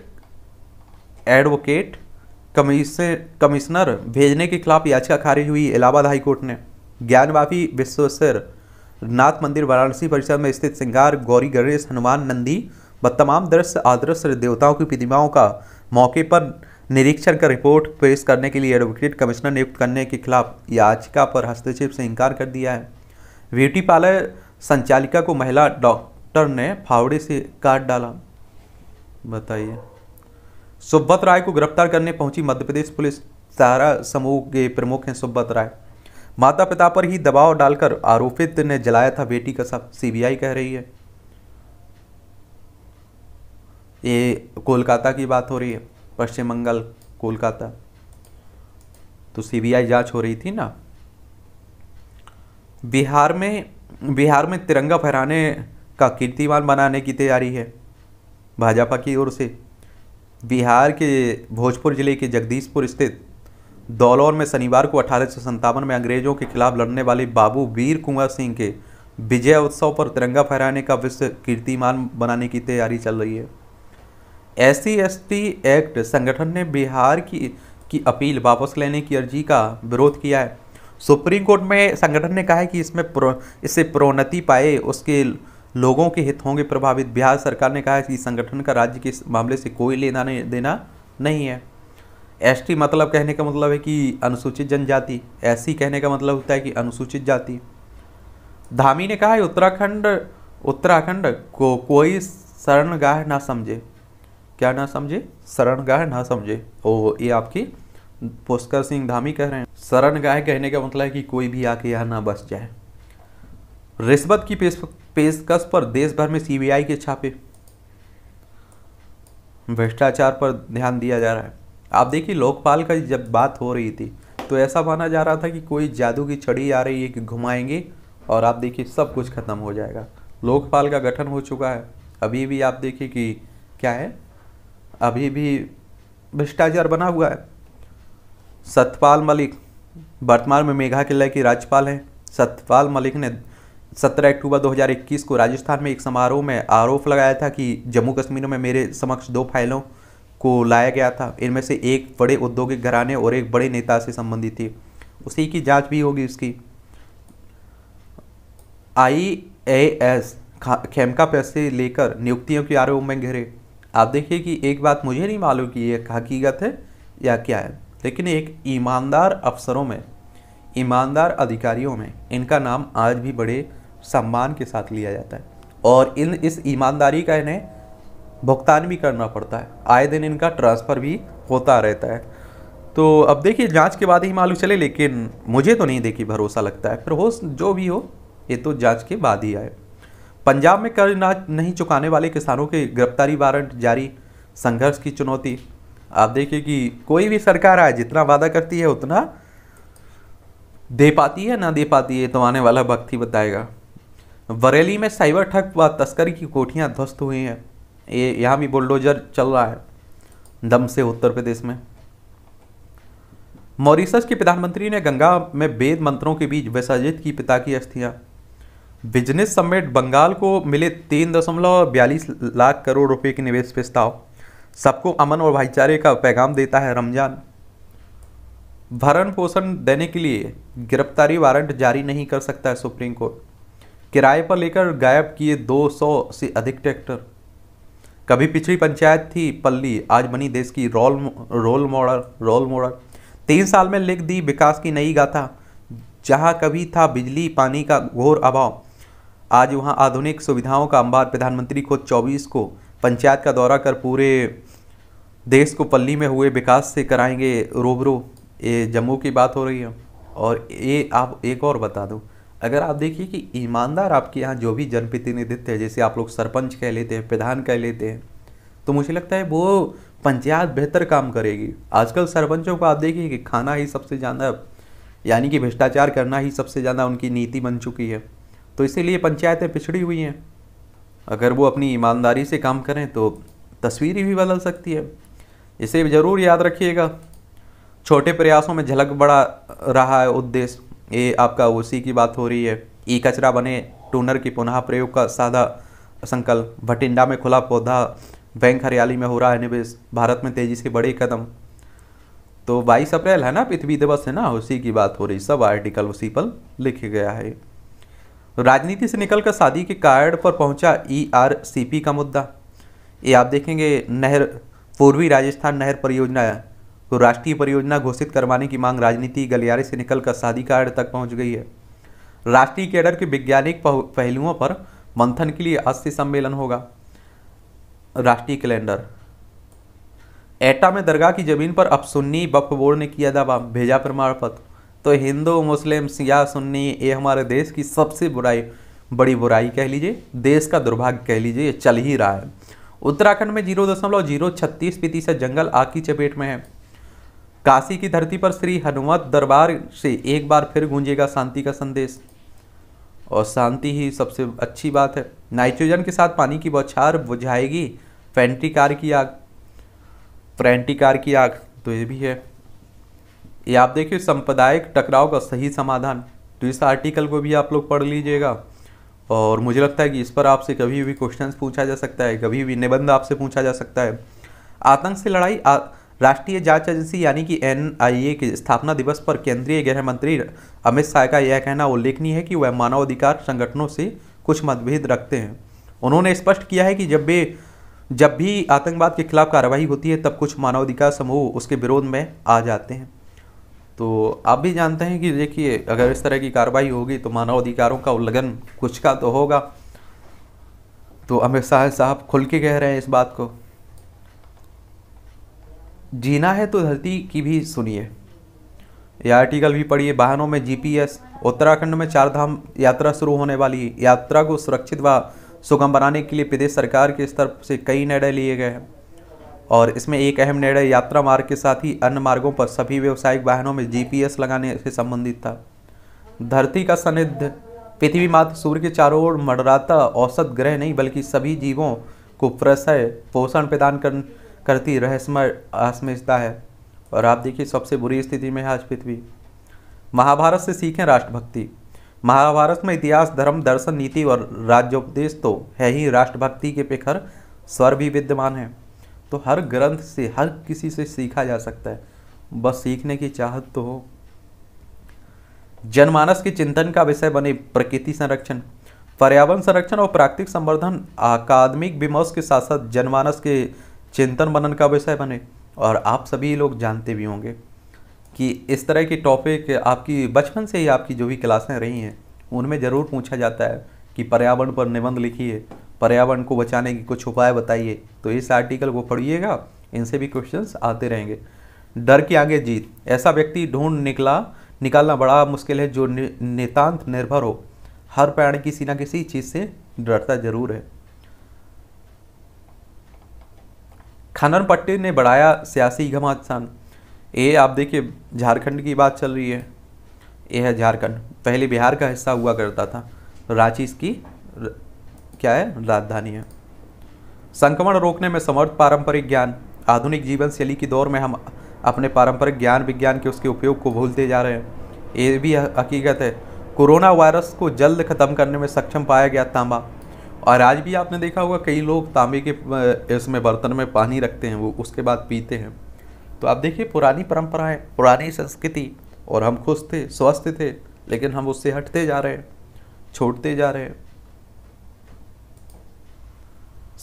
एडवोकेट कमीशन कमिश्नर भेजने के खिलाफ याचिका खारिज हुई इलाहाबाद हाईकोर्ट ने ज्ञानवापी विश्वेश्वर नाथ मंदिर वाराणसी परिसर में स्थित श्रृंगार गौरी गणेश हनुमान नंदी व तमाम दृश्य आदर्श देवताओं की प्रतिमाओं का मौके पर निरीक्षण कर रिपोर्ट पेश करने के लिए एडवोकेट कमिश्नर नियुक्त करने के खिलाफ याचिका पर हस्तक्षेप से इनकार कर दिया है ब्यूटी पार्लर संचालिका को महिला डॉक्टर ने फावड़े से काट डाला बताइए सुब्बत राय को गिरफ्तार करने पहुंची मध्य प्रदेश पुलिस सारा समूह के प्रमुख हैं सुब्बत राय माता पिता पर ही दबाव डालकर आरोपित ने जलाया था बेटी का सब सीबीआई कह रही है ये कोलकाता की बात हो रही है पश्चिम बंगाल कोलकाता तो सीबीआई जांच हो रही थी ना बिहार में बिहार में तिरंगा फहराने का कीर्तिमान बनाने की तैयारी है भाजपा की ओर से बिहार के भोजपुर जिले के जगदीशपुर स्थित दौलौर में शनिवार को अठारह में अंग्रेजों के खिलाफ लड़ने वाले बाबू वीर कुंवर सिंह के विजय उत्सव पर तिरंगा फहराने का विश्व कीर्तिमान बनाने की तैयारी चल रही है एस सी एक्ट संगठन ने बिहार की की अपील वापस लेने की अर्जी का विरोध किया है सुप्रीम कोर्ट में संगठन ने कहा है कि इसमें प्रो, इससे प्रोन्नति पाए उसके लोगों के हित होंगे प्रभावित बिहार सरकार ने कहा है कि संगठन का राज्य के इस मामले से कोई लेना नहीं देना नहीं है एसटी मतलब कहने का मतलब है कि अनुसूचित जनजाति एससी कहने का मतलब होता है कि अनुसूचित जाति धामी ने कहा है उत्तराखंड उत्तराखंड को कोई शरणगाह ना समझे क्या ना समझे शरणगाह ना समझे ओ ये आपकी पुष्कर सिंह धामी कह रहे हैं शरण गाय कहने का मतलब है कि कोई भी आके यहाँ ना बस जाए रिश्वत की पेशकश पर देश भर में सीबीआई के छापे भ्रष्टाचार पर ध्यान दिया जा रहा है आप देखिए लोकपाल का जब बात हो रही थी तो ऐसा माना जा रहा था कि कोई जादू की छड़ी आ रही है कि घुमाएंगे और आप देखिए सब कुछ खत्म हो जाएगा लोकपाल का गठन हो चुका है अभी भी आप देखिए कि क्या है अभी भी भ्रष्टाचार बना हुआ है सतपाल मलिक वर्तमान में मेघालय के राज्यपाल हैं सतपाल मलिक ने 17 अक्टूबर 2021 को राजस्थान में एक समारोह में आरोप लगाया था कि जम्मू कश्मीर में मेरे समक्ष दो फाइलों को लाया गया था इनमें से एक बड़े औद्योगिक घराने और एक बड़े नेता से संबंधित थी उसी की जांच भी होगी उसकी आई ए एस खेमका पैसे लेकर नियुक्तियों के आरोप में घिरे आप देखिए कि एक बात मुझे नहीं मालूम कि यह हकीकत है या क्या है लेकिन एक ईमानदार अफसरों में ईमानदार अधिकारियों में इनका नाम आज भी बड़े सम्मान के साथ लिया जाता है और इन इस ईमानदारी का इन्हें भुगतान भी करना पड़ता है आए दिन इनका ट्रांसफ़र भी होता रहता है तो अब देखिए जांच के बाद ही मालूम चले लेकिन मुझे तो नहीं देखी भरोसा लगता है फिर हो जो भी हो ये तो जांच के बाद ही आए पंजाब में कर्ज ना नहीं चुकाने वाले किसानों के गिरफ्तारी वारंट जारी संघर्ष की चुनौती आप देखिए कि कोई भी सरकार आए जितना वादा करती है उतना दे पाती है ना दे पाती है तो आने वाला वक्त ही बताएगा बरेली में साइबर ठग व तस्करी की कोठियां ध्वस्त हुई हैं ये यहाँ भी बुलडोजर चल रहा है दम से उत्तर प्रदेश में मॉरिसस के प्रधानमंत्री ने गंगा में वेद मंत्रों के बीच विसर्जित की पिता की अस्थियाँ बिजनेस समेट बंगाल को मिले तीन दशमलव बयालीस लाख करोड़ रुपए के निवेश प्रस्ताव सबको अमन और भाईचारे का पैगाम देता है रमज़ान भरण पोषण देने के लिए गिरफ्तारी वारंट जारी नहीं कर सकता है सुप्रीम कोर्ट किराए पर लेकर गायब किए 200 से अधिक ट्रैक्टर कभी पिछड़ी पंचायत थी पल्ली आज बनी देश की role role model role model तीन साल में लिख दी विकास की नई गाथा जहां कभी था बिजली पानी का घोर अभाव आज वहां आधुनिक सुविधाओं का अंबार प्रधानमंत्री को 24 को पंचायत का दौरा कर पूरे देश को पल्ली में हुए विकास से कराएंगे रूबरू ये जम्मू की बात हो रही है और ये आप एक और बता दूँ अगर आप देखिए कि ईमानदार आपके यहाँ जो भी जनप्रतिनिधित्व है जैसे आप लोग सरपंच कह लेते हैं प्रधान कह लेते हैं तो मुझे लगता है वो पंचायत बेहतर काम करेगी आजकल सरपंचों को आप देखिए कि खाना ही सबसे ज़्यादा यानी कि भ्रष्टाचार करना ही सबसे ज़्यादा उनकी नीति बन चुकी है तो इसीलिए पंचायतें पिछड़ी हुई हैं अगर वो अपनी ईमानदारी से काम करें तो तस्वीर भी बदल सकती है इसे ज़रूर याद रखिएगा छोटे प्रयासों में झलक बड़ा रहा है उद्देश्य ये आपका उसी की बात हो रही है ई कचरा बने टूनर की पुनः प्रयोग का सादा संकल्प भटिंडा में खुला पौधा बैंक हरियाली में हो रहा है निवेश भारत में तेज़ी से बड़े कदम तो 22 अप्रैल है ना पृथ्वी दिवस है ना उसी की बात हो रही सब आर्टिकल उसी पर लिखे गया है तो राजनीति से निकलकर शादी के कार्ड पर पहुंचा ईआरसीपी e का मुद्दा ये आप देखेंगे नहर पूर्वी राजस्थान नहर परियोजना को तो राष्ट्रीय परियोजना घोषित करवाने की मांग राजनीति गलियारे से निकलकर शादी कार्ड तक पहुंच गई है राष्ट्रीय कैडर के वैज्ञानिक पहलुओं पर मंथन के लिए अस्थि सम्मेलन होगा राष्ट्रीय कैलेंडर एटा में दरगाह की जमीन पर अब सुन्नी वक्फ बोर्ड ने किया दावा भेजा प्रमाण पत्र तो हिंदू मुस्लिम सिया सुन्नी ये हमारे देश की सबसे बुराई बड़ी बुराई कह लीजिए देश का दुर्भाग्य कह लीजिए ये चल ही रहा है उत्तराखंड में जीरो दशमलव जीरो छत्तीस प्रतिशत जंगल आग की चपेट में है काशी की धरती पर श्री हनुमत दरबार से एक बार फिर गूंजेगा शांति का संदेश और शांति ही सबसे अच्छी बात है नाइट्रोजन के साथ पानी की बौछार बुझाएगी फैंटी कार की आग फैंटी कार की आग तो ये भी है ये आप देखिए संप्रदायिक टकराव का सही समाधान तो इस आर्टिकल को भी आप लोग पढ़ लीजिएगा और मुझे लगता है कि इस पर आपसे कभी भी क्वेश्चन पूछा जा सकता है कभी भी निबंध आपसे पूछा जा सकता है आतंक से लड़ाई राष्ट्रीय जांच एजेंसी यानी कि एनआईए के स्थापना दिवस पर केंद्रीय गृह मंत्री अमित शाह का यह कहना उल्लेखनीय है कि वह मानवाधिकार संगठनों से कुछ मतभेद रखते हैं उन्होंने स्पष्ट किया है कि जब वे जब भी आतंकवाद के खिलाफ कार्रवाई होती है तब कुछ मानवाधिकार समूह उसके विरोध में आ जाते हैं तो आप भी जानते हैं कि देखिए अगर इस तरह की कार्रवाई होगी तो मानवाधिकारों का उल्लंघन कुछ का तो होगा तो अमित शाह साहब खुल के कह रहे हैं इस बात को जीना है तो धरती की भी सुनिए यह आर्टिकल भी पढ़िए वाहनों में जीपीएस उत्तराखंड में चार धाम यात्रा शुरू होने वाली यात्रा को सुरक्षित व सुगम बनाने के लिए प्रदेश सरकार के स्तर से कई निर्णय लिए गए हैं और इसमें एक अहम निर्णय यात्रा मार्ग के साथ ही अन्य मार्गों पर सभी व्यावसायिक वाहनों में जीपीएस लगाने से संबंधित था धरती का सनिध्य पृथ्वी मात्र सूर्य के चारों ओर मडराता औसत ग्रह नहीं बल्कि सभी जीवों को प्रसय पोषण प्रदान कर, करती रहस्यमय आसमिजता है और आप देखिए सबसे बुरी स्थिति में है आज पृथ्वी महाभारत से सीखें राष्ट्रभक्ति महाभारत में इतिहास धर्म दर्शन नीति और राज्योपदेश तो है ही राष्ट्रभक्ति के पेखर स्वर भी विद्यमान है तो हर ग्रंथ से हर किसी से सीखा जा सकता है बस सीखने की चाहत तो हो जनमानस के चिंतन का विषय बने प्रकृति संरक्षण पर्यावरण संरक्षण और प्राकृतिक संवर्धन अकादमिक विमर्श के साथ साथ जनमानस के चिंतन बनन का विषय बने और आप सभी लोग जानते भी होंगे कि इस तरह के टॉपिक आपकी बचपन से ही आपकी जो भी क्लासें रही हैं उनमें ज़रूर पूछा जाता है कि पर्यावरण पर निबंध लिखिए पर्यावरण को बचाने के कुछ उपाय बताइए तो इस आर्टिकल को पढ़िएगा इनसे भी क्वेश्चन आते रहेंगे डर के आगे जीत ऐसा व्यक्ति ढूंढ निकला निकालना बड़ा मुश्किल है जो नितान्त निर्भर हो हर प्राणी किसी ना किसी चीज़ से डरता जरूर है खनन पट्टी ने बढ़ाया सियासी घमासान ये आप देखिए झारखंड की बात चल रही है ये है झारखंड पहले बिहार का हिस्सा हुआ करता था रांची इसकी क्या है राजधानी है संक्रमण रोकने में समर्थ पारंपरिक ज्ञान आधुनिक जीवन शैली के दौर में हम अपने पारंपरिक ज्ञान विज्ञान के उसके उपयोग को भूलते जा रहे हैं ये भी हकीकत है कोरोना वायरस को जल्द ख़त्म करने में सक्षम पाया गया तांबा और आज भी आपने देखा होगा कई लोग तांबे के इसमें बर्तन में पानी रखते हैं वो उसके बाद पीते हैं तो आप देखिए पुरानी परंपराएं पुरानी संस्कृति और हम खुश थे स्वस्थ थे लेकिन हम उससे हटते जा रहे हैं छोड़ते जा रहे हैं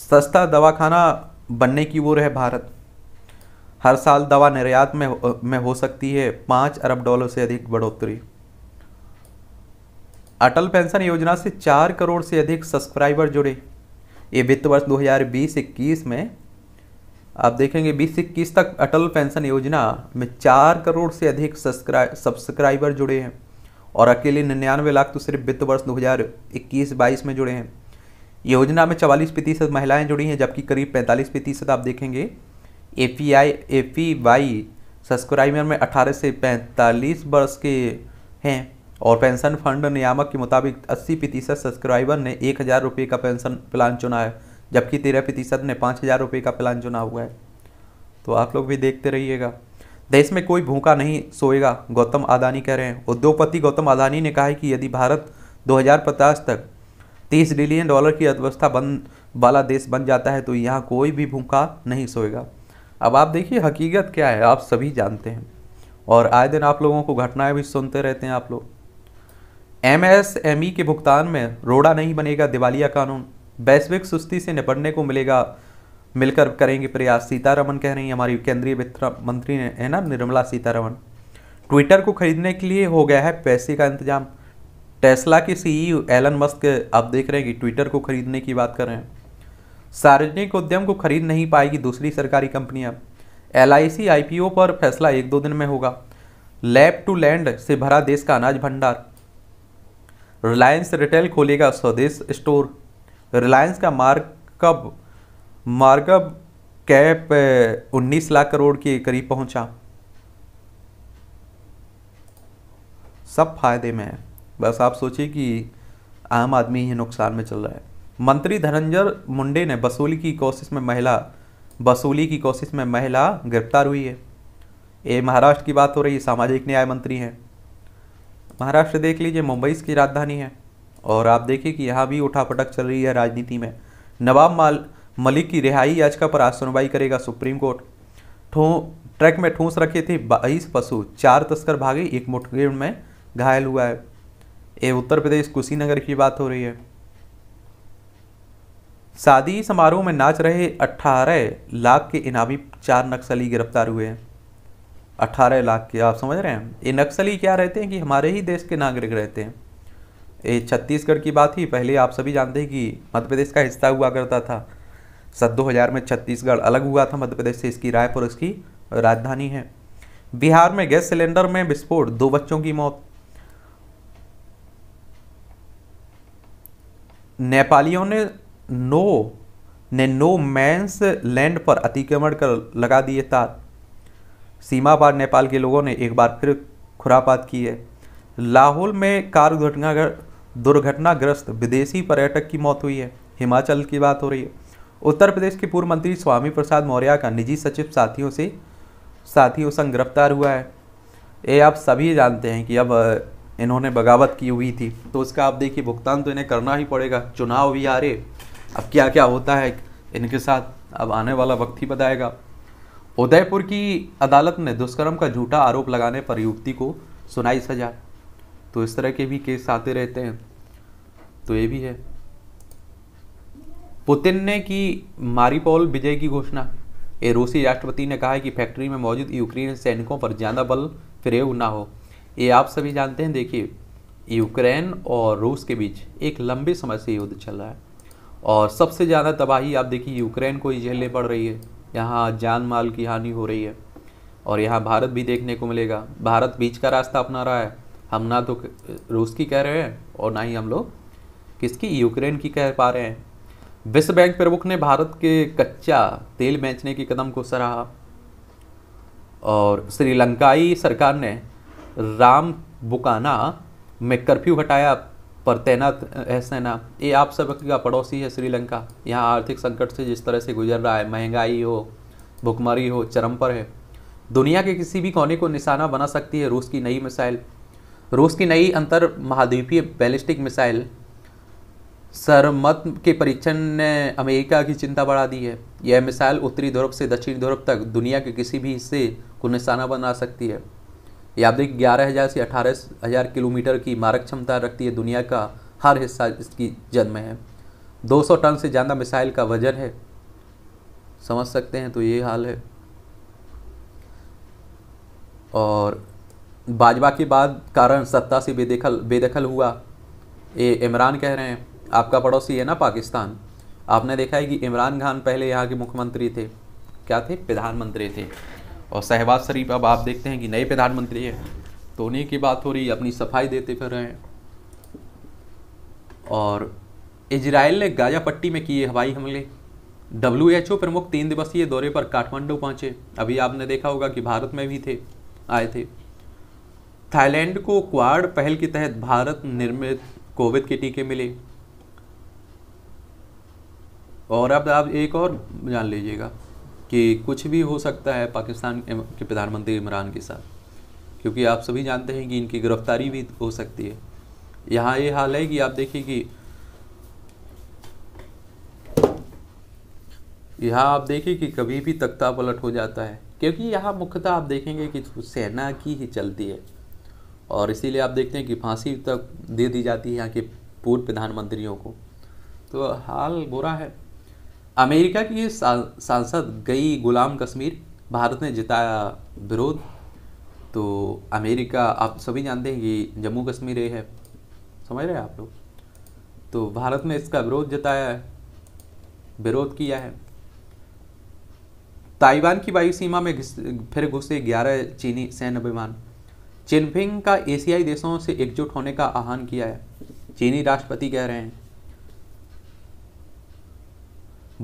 सस्ता दवाखाना बनने की वो रहे भारत हर साल दवा निर्यात में में हो सकती है पाँच अरब डॉलर से अधिक बढ़ोतरी अटल पेंशन योजना से चार करोड़ से अधिक सब्सक्राइबर जुड़े ये वित्त वर्ष 2020-21 में आप देखेंगे बीस इक्कीस तक अटल पेंशन योजना में चार करोड़ से अधिक सब्सक्राइबर जुड़े हैं और अकेले निन्यानवे लाख तो सिर्फ वित्त वर्ष 2021-22 में जुड़े हैं योजना में चवालीस प्रतिशत महिलाएँ जुड़ी हैं जबकि करीब पैंतालीस प्रतिशत आप देखेंगे A P I A P Y subscriber में अठारह से पैंतालीस वर्ष के हैं और पेंशन फंड नियामक के मुताबिक अस्सी प्रतिशत सब्सक्राइबर ने एक हज़ार रुपये का पेंशन प्लान चुना है जबकि तेरह प्रतिशत ने पाँच हज़ार रुपये का प्लान चुना हुआ है तो आप लोग भी देखते रहिएगा देश में कोई भूखा नहीं सोएगा गौतम आदानी कह रहे हैं उद्योगपति गौतम आदानी ने कहा है कि यदि भारत दो तक तीस बिलियन डॉलर की अर्थव्यवस्था बन वाला देश बन जाता है तो यहाँ कोई भी भूखा नहीं सोएगा अब आप देखिए हकीकत क्या है आप सभी जानते हैं और आए दिन आप लोगों को घटनाएं भी सुनते रहते हैं आप लोग एम एस एम ई के भुगतान में रोड़ा नहीं बनेगा दिवालिया कानून वैश्विक सुस्ती से निपटने को मिलेगा मिलकर करेंगे प्रयास सीतारमन कह रही हैं हमारी केंद्रीय वित्त मंत्री ने है ना निर्मला सीतारमन ट्विटर को खरीदने के लिए हो गया है पैसे का इंतजाम टेस्ला के सीईओ एलन मस्क अब देख रहे हैं कि ट्विटर को खरीदने की बात कर रहे हैं सार्वजनिक उद्यम को खरीद नहीं पाएगी दूसरी सरकारी कंपनियां एल आई पर फैसला एक दो दिन में होगा लैब टू लैंड से भरा देश का अनाज भंडार रिलायंस रिटेल खोलेगा स्वदेश स्टोर रिलायंस का मार्कअप मार्कअप कैप 19 लाख करोड़ के करीब पहुंचा सब फायदे में है बस आप सोचिए कि आम आदमी ही नुकसान में चल रहा है मंत्री धनंजय मुंडे ने वसूली की कोशिश में महिला वसूली की कोशिश में महिला गिरफ्तार हुई है ये महाराष्ट्र की बात हो रही है सामाजिक न्याय मंत्री हैं महाराष्ट्र देख लीजिए मुंबई की राजधानी है और आप देखिए कि यहाँ भी उठापटक चल रही है राजनीति में नवाब माल मलिक की रिहाई याचिका पर आज सुनवाई करेगा सुप्रीम कोर्ट ठो ट्रैक में ठूंस रखे थे बाईस पशु चार तस्कर भागे एक मुठभेड़ में घायल हुआ है ये उत्तर प्रदेश कुशीनगर की बात हो रही है शादी समारोह में नाच रहे 18 लाख के इनामी चार नक्सली गिरफ्तार हुए हैं 18 लाख के आप समझ रहे हैं ये नक्सली क्या रहते हैं कि हमारे ही देश के नागरिक रहते हैं ये छत्तीसगढ़ की बात ही पहले आप सभी जानते हैं कि मध्य प्रदेश का हिस्सा हुआ करता था सन दो में छत्तीसगढ़ अलग हुआ था मध्य प्रदेश से इसकी रायपुर इसकी राजधानी है बिहार में गैस सिलेंडर में विस्फोट दो बच्चों की मौत नेपालियों ने नो ने नो मैंस लैंड पर अतिक्रमण कर लगा दिए तार सीमा पार नेपाल के लोगों ने एक बार फिर खुरापात की है लाहौल में कार दुर्घटना दुर्घटनाग्रस्त विदेशी पर्यटक की मौत हुई है हिमाचल की बात हो रही है उत्तर प्रदेश के पूर्व मंत्री स्वामी प्रसाद मौर्य का निजी सचिव साथियों से साथियों संग गिरफ्तार हुआ है ये आप सभी जानते हैं कि अब इन्होंने बगावत की हुई थी तो उसका आप देखिए भुगतान तो इन्हें करना ही पड़ेगा चुनाव भी आ रहे अब क्या क्या होता है इनके साथ अब आने वाला वक्त ही बताएगा उदयपुर की अदालत ने दुष्कर्म का झूठा आरोप लगाने पर युवती को सुनाई सजा तो इस तरह के भी केस आते रहते हैं तो ये भी है पुतिन ने की मारीपोल विजय की घोषणा ये रूसी राष्ट्रपति ने कहा है कि फैक्ट्री में मौजूद यूक्रेन सैनिकों पर ज़्यादा बल प्रयोग ना हो ये आप सभी जानते हैं देखिए यूक्रेन और रूस के बीच एक लंबे समय से युद्ध चल रहा है और सबसे ज़्यादा तबाही आप देखिए यूक्रेन को ही झेलने पड़ रही है यहाँ जान माल की हानि हो रही है और यहाँ भारत भी देखने को मिलेगा भारत बीच का रास्ता अपना रहा है हम ना तो रूस की कह रहे हैं और ना ही हम लोग किसकी यूक्रेन की कह पा रहे हैं विश्व बैंक प्रमुख ने भारत के कच्चा तेल बेचने के कदम को सराहा और श्रीलंकाई सरकार ने राम बुकाना में कर्फ्यू हटाया पर तैनात है सेना ये आप सब का पड़ोसी है श्रीलंका यहाँ आर्थिक संकट से जिस तरह से गुजर रहा है महंगाई हो भुखमरी हो चरम पर है दुनिया के किसी भी कोने को निशाना बना सकती है रूस की नई मिसाइल रूस की नई अंतर महाद्वीपीय बैलिस्टिक मिसाइल सरमत के परीक्षण ने अमेरिका की चिंता बढ़ा दी है यह मिसाइल उत्तरी ध्रुव से दक्षिण ध्रुव तक दुनिया के किसी भी हिस्से को निशाना बना सकती है ये आप देखिए ग्यारह हज़ार से अठारह हज़ार किलोमीटर की मारक क्षमता रखती है दुनिया का हर हिस्सा इसकी जन्म है 200 टन से ज़्यादा मिसाइल का वजन है समझ सकते हैं तो ये हाल है और बाजवा के बाद कारण सत्ता से बेदखल बेदखल हुआ ये इमरान कह रहे हैं आपका पड़ोसी है ना पाकिस्तान आपने देखा है कि इमरान खान पहले यहाँ के मुख्यमंत्री थे क्या थे प्रधानमंत्री थे और शहबाज शरीफ अब आप देखते हैं कि नए प्रधानमंत्री हैं तो उन्हीं की बात हो रही है अपनी सफाई देते फिर रहे हैं और इजराइल ने गाजा पट्टी में किए हवाई हमले डब्ल्यू एच ओ प्रमुख तीन दिवसीय दौरे पर काठमांडू पहुंचे अभी आपने देखा होगा कि भारत में भी थे आए थे थाईलैंड को क्वाड पहल के तहत भारत निर्मित कोविड के टीके मिले और अब आप एक और जान लीजिएगा कि कुछ भी हो सकता है पाकिस्तान के प्रधानमंत्री इमरान के साथ क्योंकि आप सभी जानते हैं कि इनकी गिरफ्तारी भी हो सकती है यहाँ ये हाल है कि आप देखिए कि यहाँ आप देखिए कि कभी भी तख्ता पलट हो जाता है क्योंकि यहाँ मुख्यतः आप देखेंगे कि तो सेना की ही चलती है और इसीलिए आप देखते हैं कि फांसी तक दे दी जाती है यहाँ के पूर्व प्रधानमंत्रियों को तो हाल बुरा है अमेरिका की सांसद गई गुलाम कश्मीर भारत ने जिताया विरोध तो अमेरिका आप सभी जानते हैं कि जम्मू कश्मीर ये है समझ रहे हैं आप लोग तो भारत ने इसका विरोध जताया है विरोध किया है ताइवान की वायु सीमा में फिर घुसे 11 चीनी सैन्य विमान चिनफिंग का एशियाई देशों से एकजुट होने का आह्वान किया है चीनी राष्ट्रपति कह रहे हैं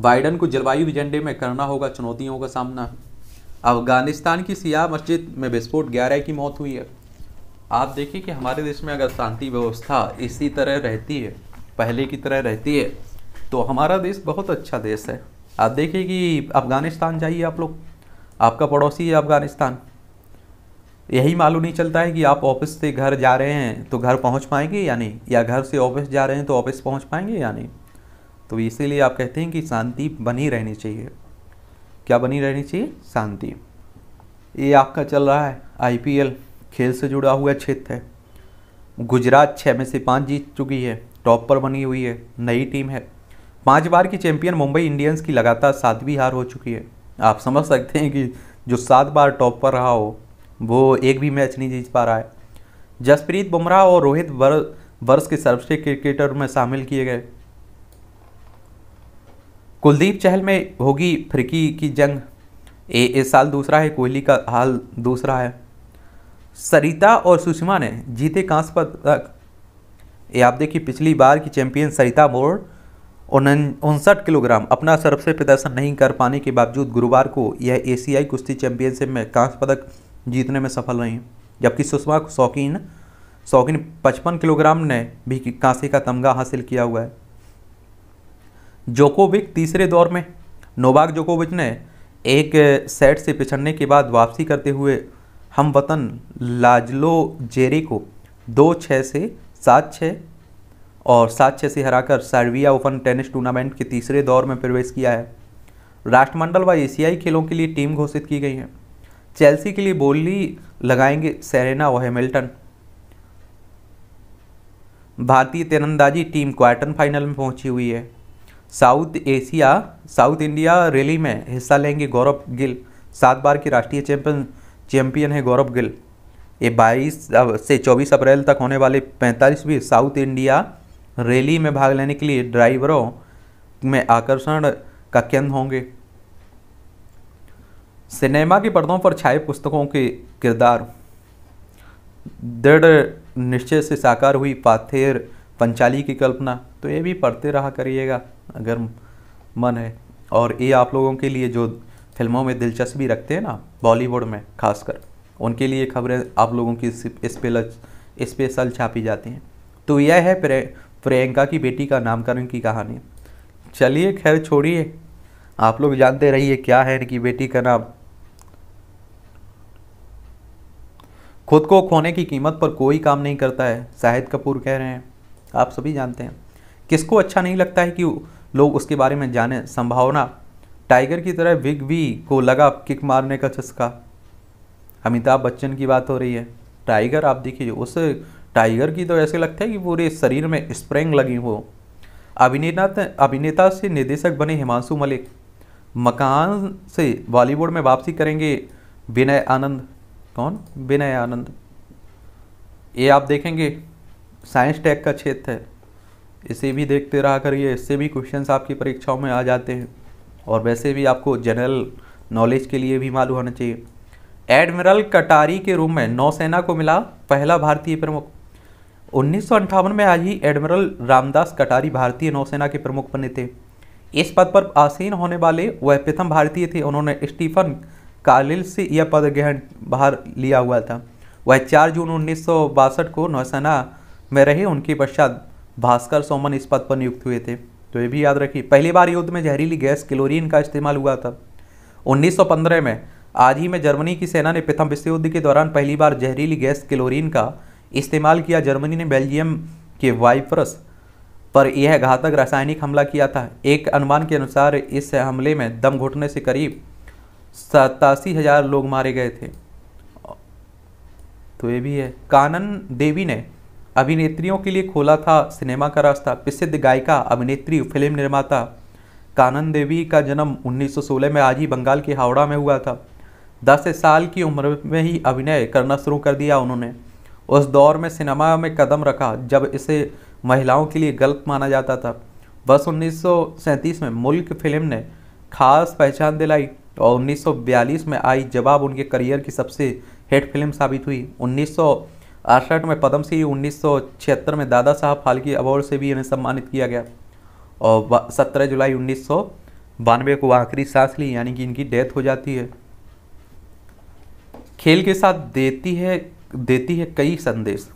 बाइडन को जलवायु एजेंडे में करना होगा चुनौतियों का सामना अफगानिस्तान की सियाह मस्जिद में विस्फोट ग्यारह की मौत हुई है आप देखिए कि हमारे देश में अगर शांति व्यवस्था इसी तरह रहती है पहले की तरह रहती है तो हमारा देश बहुत अच्छा देश है आप देखिए कि अफ़गानिस्तान जाइए आप लोग आपका पड़ोसी है अफ़गानिस्तान यही मालूम नहीं चलता है कि आप ऑफिस से घर जा रहे हैं तो घर पहुंच पाएंगे या नहीं या घर से ऑफिस जा रहे हैं तो ऑफिस पहुंच पाएंगे या नहीं तो इसीलिए आप कहते हैं कि शांति बनी रहनी चाहिए क्या बनी रहनी चाहिए शांति ये आपका चल रहा है आईपीएल खेल से जुड़ा हुआ क्षेत्र है गुजरात छः में से पाँच जीत चुकी है टॉप पर बनी हुई है नई टीम है पांच बार की चैंपियन मुंबई इंडियंस की लगातार सातवीं हार हो चुकी है आप समझ सकते हैं कि जो सात बार टॉप पर रहा हो वो एक भी मैच नहीं जीत पा रहा है जसप्रीत बुमराह और रोहित वर्ष के सर्वश्रेष्ठ क्रिकेटर में शामिल किए गए कुलदीप चहल में होगी फ्रिकी की जंग ए इस साल दूसरा है कोहली का हाल दूसरा है सरिता और सुषमा ने जीते कांस पदक ये आप देखिए पिछली बार की चैंपियन सरिता मोड़ उनसठ किलोग्राम अपना से प्रदर्शन नहीं कर पाने के बावजूद गुरुवार को यह एशियाई कुश्ती चैंपियनशिप में कांस्य पदक जीतने में सफल रही जबकि सुषमा शौकीन शौकीन पचपन किलोग्राम ने भी कांसे का तमगा हासिल किया हुआ है जोकोविक तीसरे दौर में नोवाक जोकोविच ने एक सेट से पिछड़ने के बाद वापसी करते हुए हम वतन लाजलो जेरे को दो छः से सात छः और सात छः से हराकर सर्विया ओपन टेनिस टूर्नामेंट के तीसरे दौर में प्रवेश किया है राष्ट्रमंडल व एशियाई खेलों के लिए टीम घोषित की गई है चेल्सी के लिए बोली लगाएंगे सेरेना व हेमिल्टन भारतीय तीरंदाजी टीम क्वार्टर फाइनल में पहुंची हुई है south Asia south India rally में हिस्सा लेंगे गौरव गिल सात बार की राष्ट्रीय चैंपियन चैंपियन है गौरव गिल ये बाईस से चौबीस अप्रैल तक होने वाले पैंतालीसवीं साउथ इंडिया रैली में भाग लेने के लिए ड्राइवरों में आकर्षण का केंद्र होंगे सिनेमा के पर्दों पर छाए पुस्तकों के किरदार दृढ़ निश्चय से साकार हुई पाथेर पंचाली की कल्पना तो ये भी पढ़ते रहा करिएगा अगर मन है और ये आप लोगों के लिए जो फिल्मों में दिलचस्पी रखते हैं ना बॉलीवुड में खासकर उनके लिए खबरें आप लोगों की स्पेल स्पेशल छापी जाती हैं तो यह है प्रियंका की बेटी का नामकरण की कहानी चलिए खैर छोड़िए आप लोग जानते रहिए क्या है इनकी बेटी का नाम खुद को खोने की कीमत पर कोई काम नहीं करता है शाहिद कपूर कह रहे हैं आप सभी जानते हैं किसको अच्छा नहीं लगता है कि लोग उसके बारे में जाने संभावना टाइगर की तरह विग वी को लगा किक मारने का चस्का अमिताभ बच्चन की बात हो रही है टाइगर आप देखिए उस टाइगर की तो ऐसे लगता है कि पूरे शरीर में स्प्रिंग लगी हो अभिनेता अभिनेता से निर्देशक बने हिमांशु मलिक मकान से बॉलीवुड में वापसी करेंगे विनय आनंद कौन विनय आनंद ये आप देखेंगे साइंस टेक का क्षेत्र है इसे भी देखते रहा करिए इससे भी क्वेश्चन आपकी परीक्षाओं में आ जाते हैं और वैसे भी आपको जनरल नॉलेज के लिए भी मालूम होना चाहिए एडमिरल कटारी के रूप में नौसेना को मिला पहला भारतीय प्रमुख उन्नीस में आज ही एडमिरल रामदास कटारी भारतीय नौसेना के प्रमुख बने थे इस पद पर आसीन होने वाले वह प्रथम भारतीय थे उन्होंने स्टीफन कालिल से यह पद ग्रहण बाहर लिया हुआ था वह 4 जून उन्नीस को नौसेना में रहे उनके पश्चात भास्कर सोमन इस पद पर नियुक्त हुए थे तो ये भी याद रखिए पहली बार युद्ध में जहरीली गैस क्लोरीन का इस्तेमाल हुआ था 1915 में आज ही में जर्मनी की सेना ने प्रथम विश्व युद्ध के दौरान पहली बार जहरीली गैस क्लोरीन का इस्तेमाल किया जर्मनी ने बेल्जियम के वाइपरस पर यह घातक रासायनिक हमला किया था एक अनुमान के अनुसार इस हमले में दम घुटने से करीब सतासी हजार लोग मारे गए थे तो ये भी है कानन देवी ने अभिनेत्रियों के लिए खोला था सिनेमा का रास्ता प्रसिद्ध गायिका अभिनेत्री फिल्म निर्माता कानन देवी का जन्म 1916 में आज ही बंगाल के हावड़ा में हुआ था दस साल की उम्र में ही अभिनय करना शुरू कर दिया उन्होंने उस दौर में सिनेमा में कदम रखा जब इसे महिलाओं के लिए गलत माना जाता था बस उन्नीस में मुल्क फिल्म ने खास पहचान दिलाई और 1942 में आई जवाब उनके करियर की सबसे हिट फिल्म साबित हुई उन्नीस अड़सठ में सिंह उन्नीस में दादा साहब फाल्के अवार्ड से भी इन्हें सम्मानित किया गया और सत्रह जुलाई उन्नीस बानवे को आखिरी सांस ली यानी कि इनकी डेथ हो जाती है खेल के साथ देती है देती है कई संदेश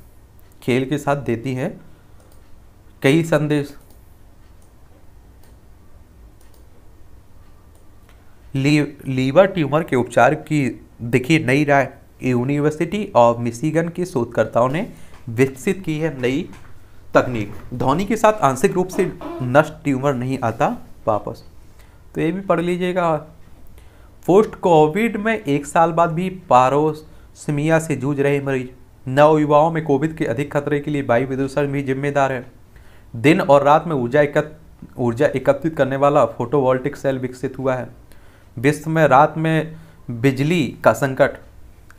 खेल के साथ देती है कई संदेश ली, लीवर ट्यूमर के उपचार की दिखी नई राय यूनिवर्सिटी ऑफ मिशिगन के शोधकर्ताओं ने विकसित की है नई तकनीक ध्वनि के साथ आंशिक रूप से नष्ट ट्यूमर नहीं आता वापस तो ये भी पढ़ लीजिएगा पोस्ट कोविड में एक साल बाद भी पारोसमिया से जूझ रहे मरीज नवयुवाओं में कोविड के अधिक खतरे के लिए वायु प्रदूषण भी जिम्मेदार है दिन और रात में ऊर्जा एकत्र ऊर्जा एकत्रित करने वाला फोटोवोल्टिक सेल विकसित हुआ है विश्व में रात में बिजली का संकट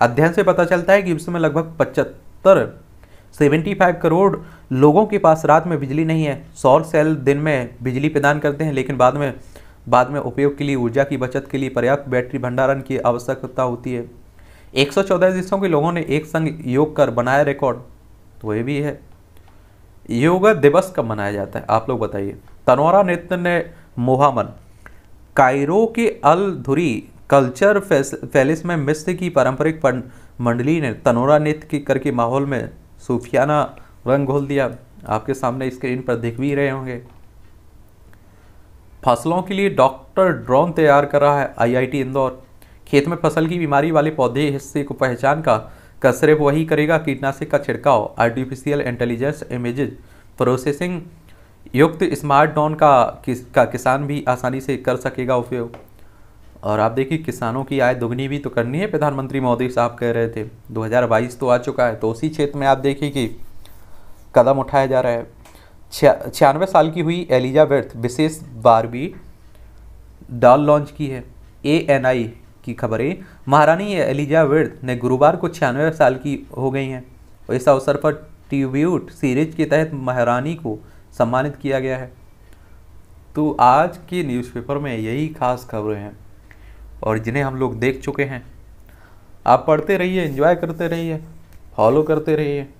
अध्ययन से पता चलता है कि विश्व में लगभग पचहत्तर 75 करोड़ लोगों के पास रात में बिजली नहीं है सौर सेल दिन में बिजली प्रदान करते हैं लेकिन बाद में बाद में उपयोग के लिए ऊर्जा की बचत के लिए पर्याप्त बैटरी भंडारण की आवश्यकता होती है 114 देशों के लोगों ने एक संग योग कर बनाया रिकॉर्ड तो ये भी है योगा दिवस कब मनाया जाता है आप लोग बताइए तनोरा नृत्य ने मोहामन कायरो के अल धुरी कल्चर फैलिस में मिस्र की पारंपरिक मंडली ने तनोरा नृत्य करके माहौल में सूफियाना रंग घोल दिया आपके सामने स्क्रीन पर दिख भी रहे होंगे फसलों के लिए डॉक्टर ड्रोन तैयार कर रहा है आईआईटी इंदौर खेत में फसल की बीमारी वाले पौधे हिस्से को पहचान का कसरे वही करेगा कीटनाशक का छिड़काव आर्टिफिशियल इंटेलिजेंस इमेजेज प्रोसेसिंग युक्त स्मार्ट ड्रोन का, किस, का किसान भी आसानी से कर सकेगा उपयोग और आप देखिए किसानों की आय दोगुनी भी तो करनी है प्रधानमंत्री मोदी साहब कह रहे थे 2022 तो आ चुका है तो उसी क्षेत्र में आप देखिए कि कदम उठाया जा रहा है छियानवे साल की हुई एलिजाबेथ विशेष बारबी डॉल लॉन्च की है ए एन आई की खबरें महारानी एलिजाबेथ ने गुरुवार को छियानवे साल की हो गई हैं और इस अवसर पर ट्रिब्यूट सीरीज के तहत महारानी को सम्मानित किया गया है तो आज के न्यूज़पेपर में यही खास खबरें हैं और जिन्हें हम लोग देख चुके हैं आप पढ़ते रहिए इन्जॉय करते रहिए फॉलो करते रहिए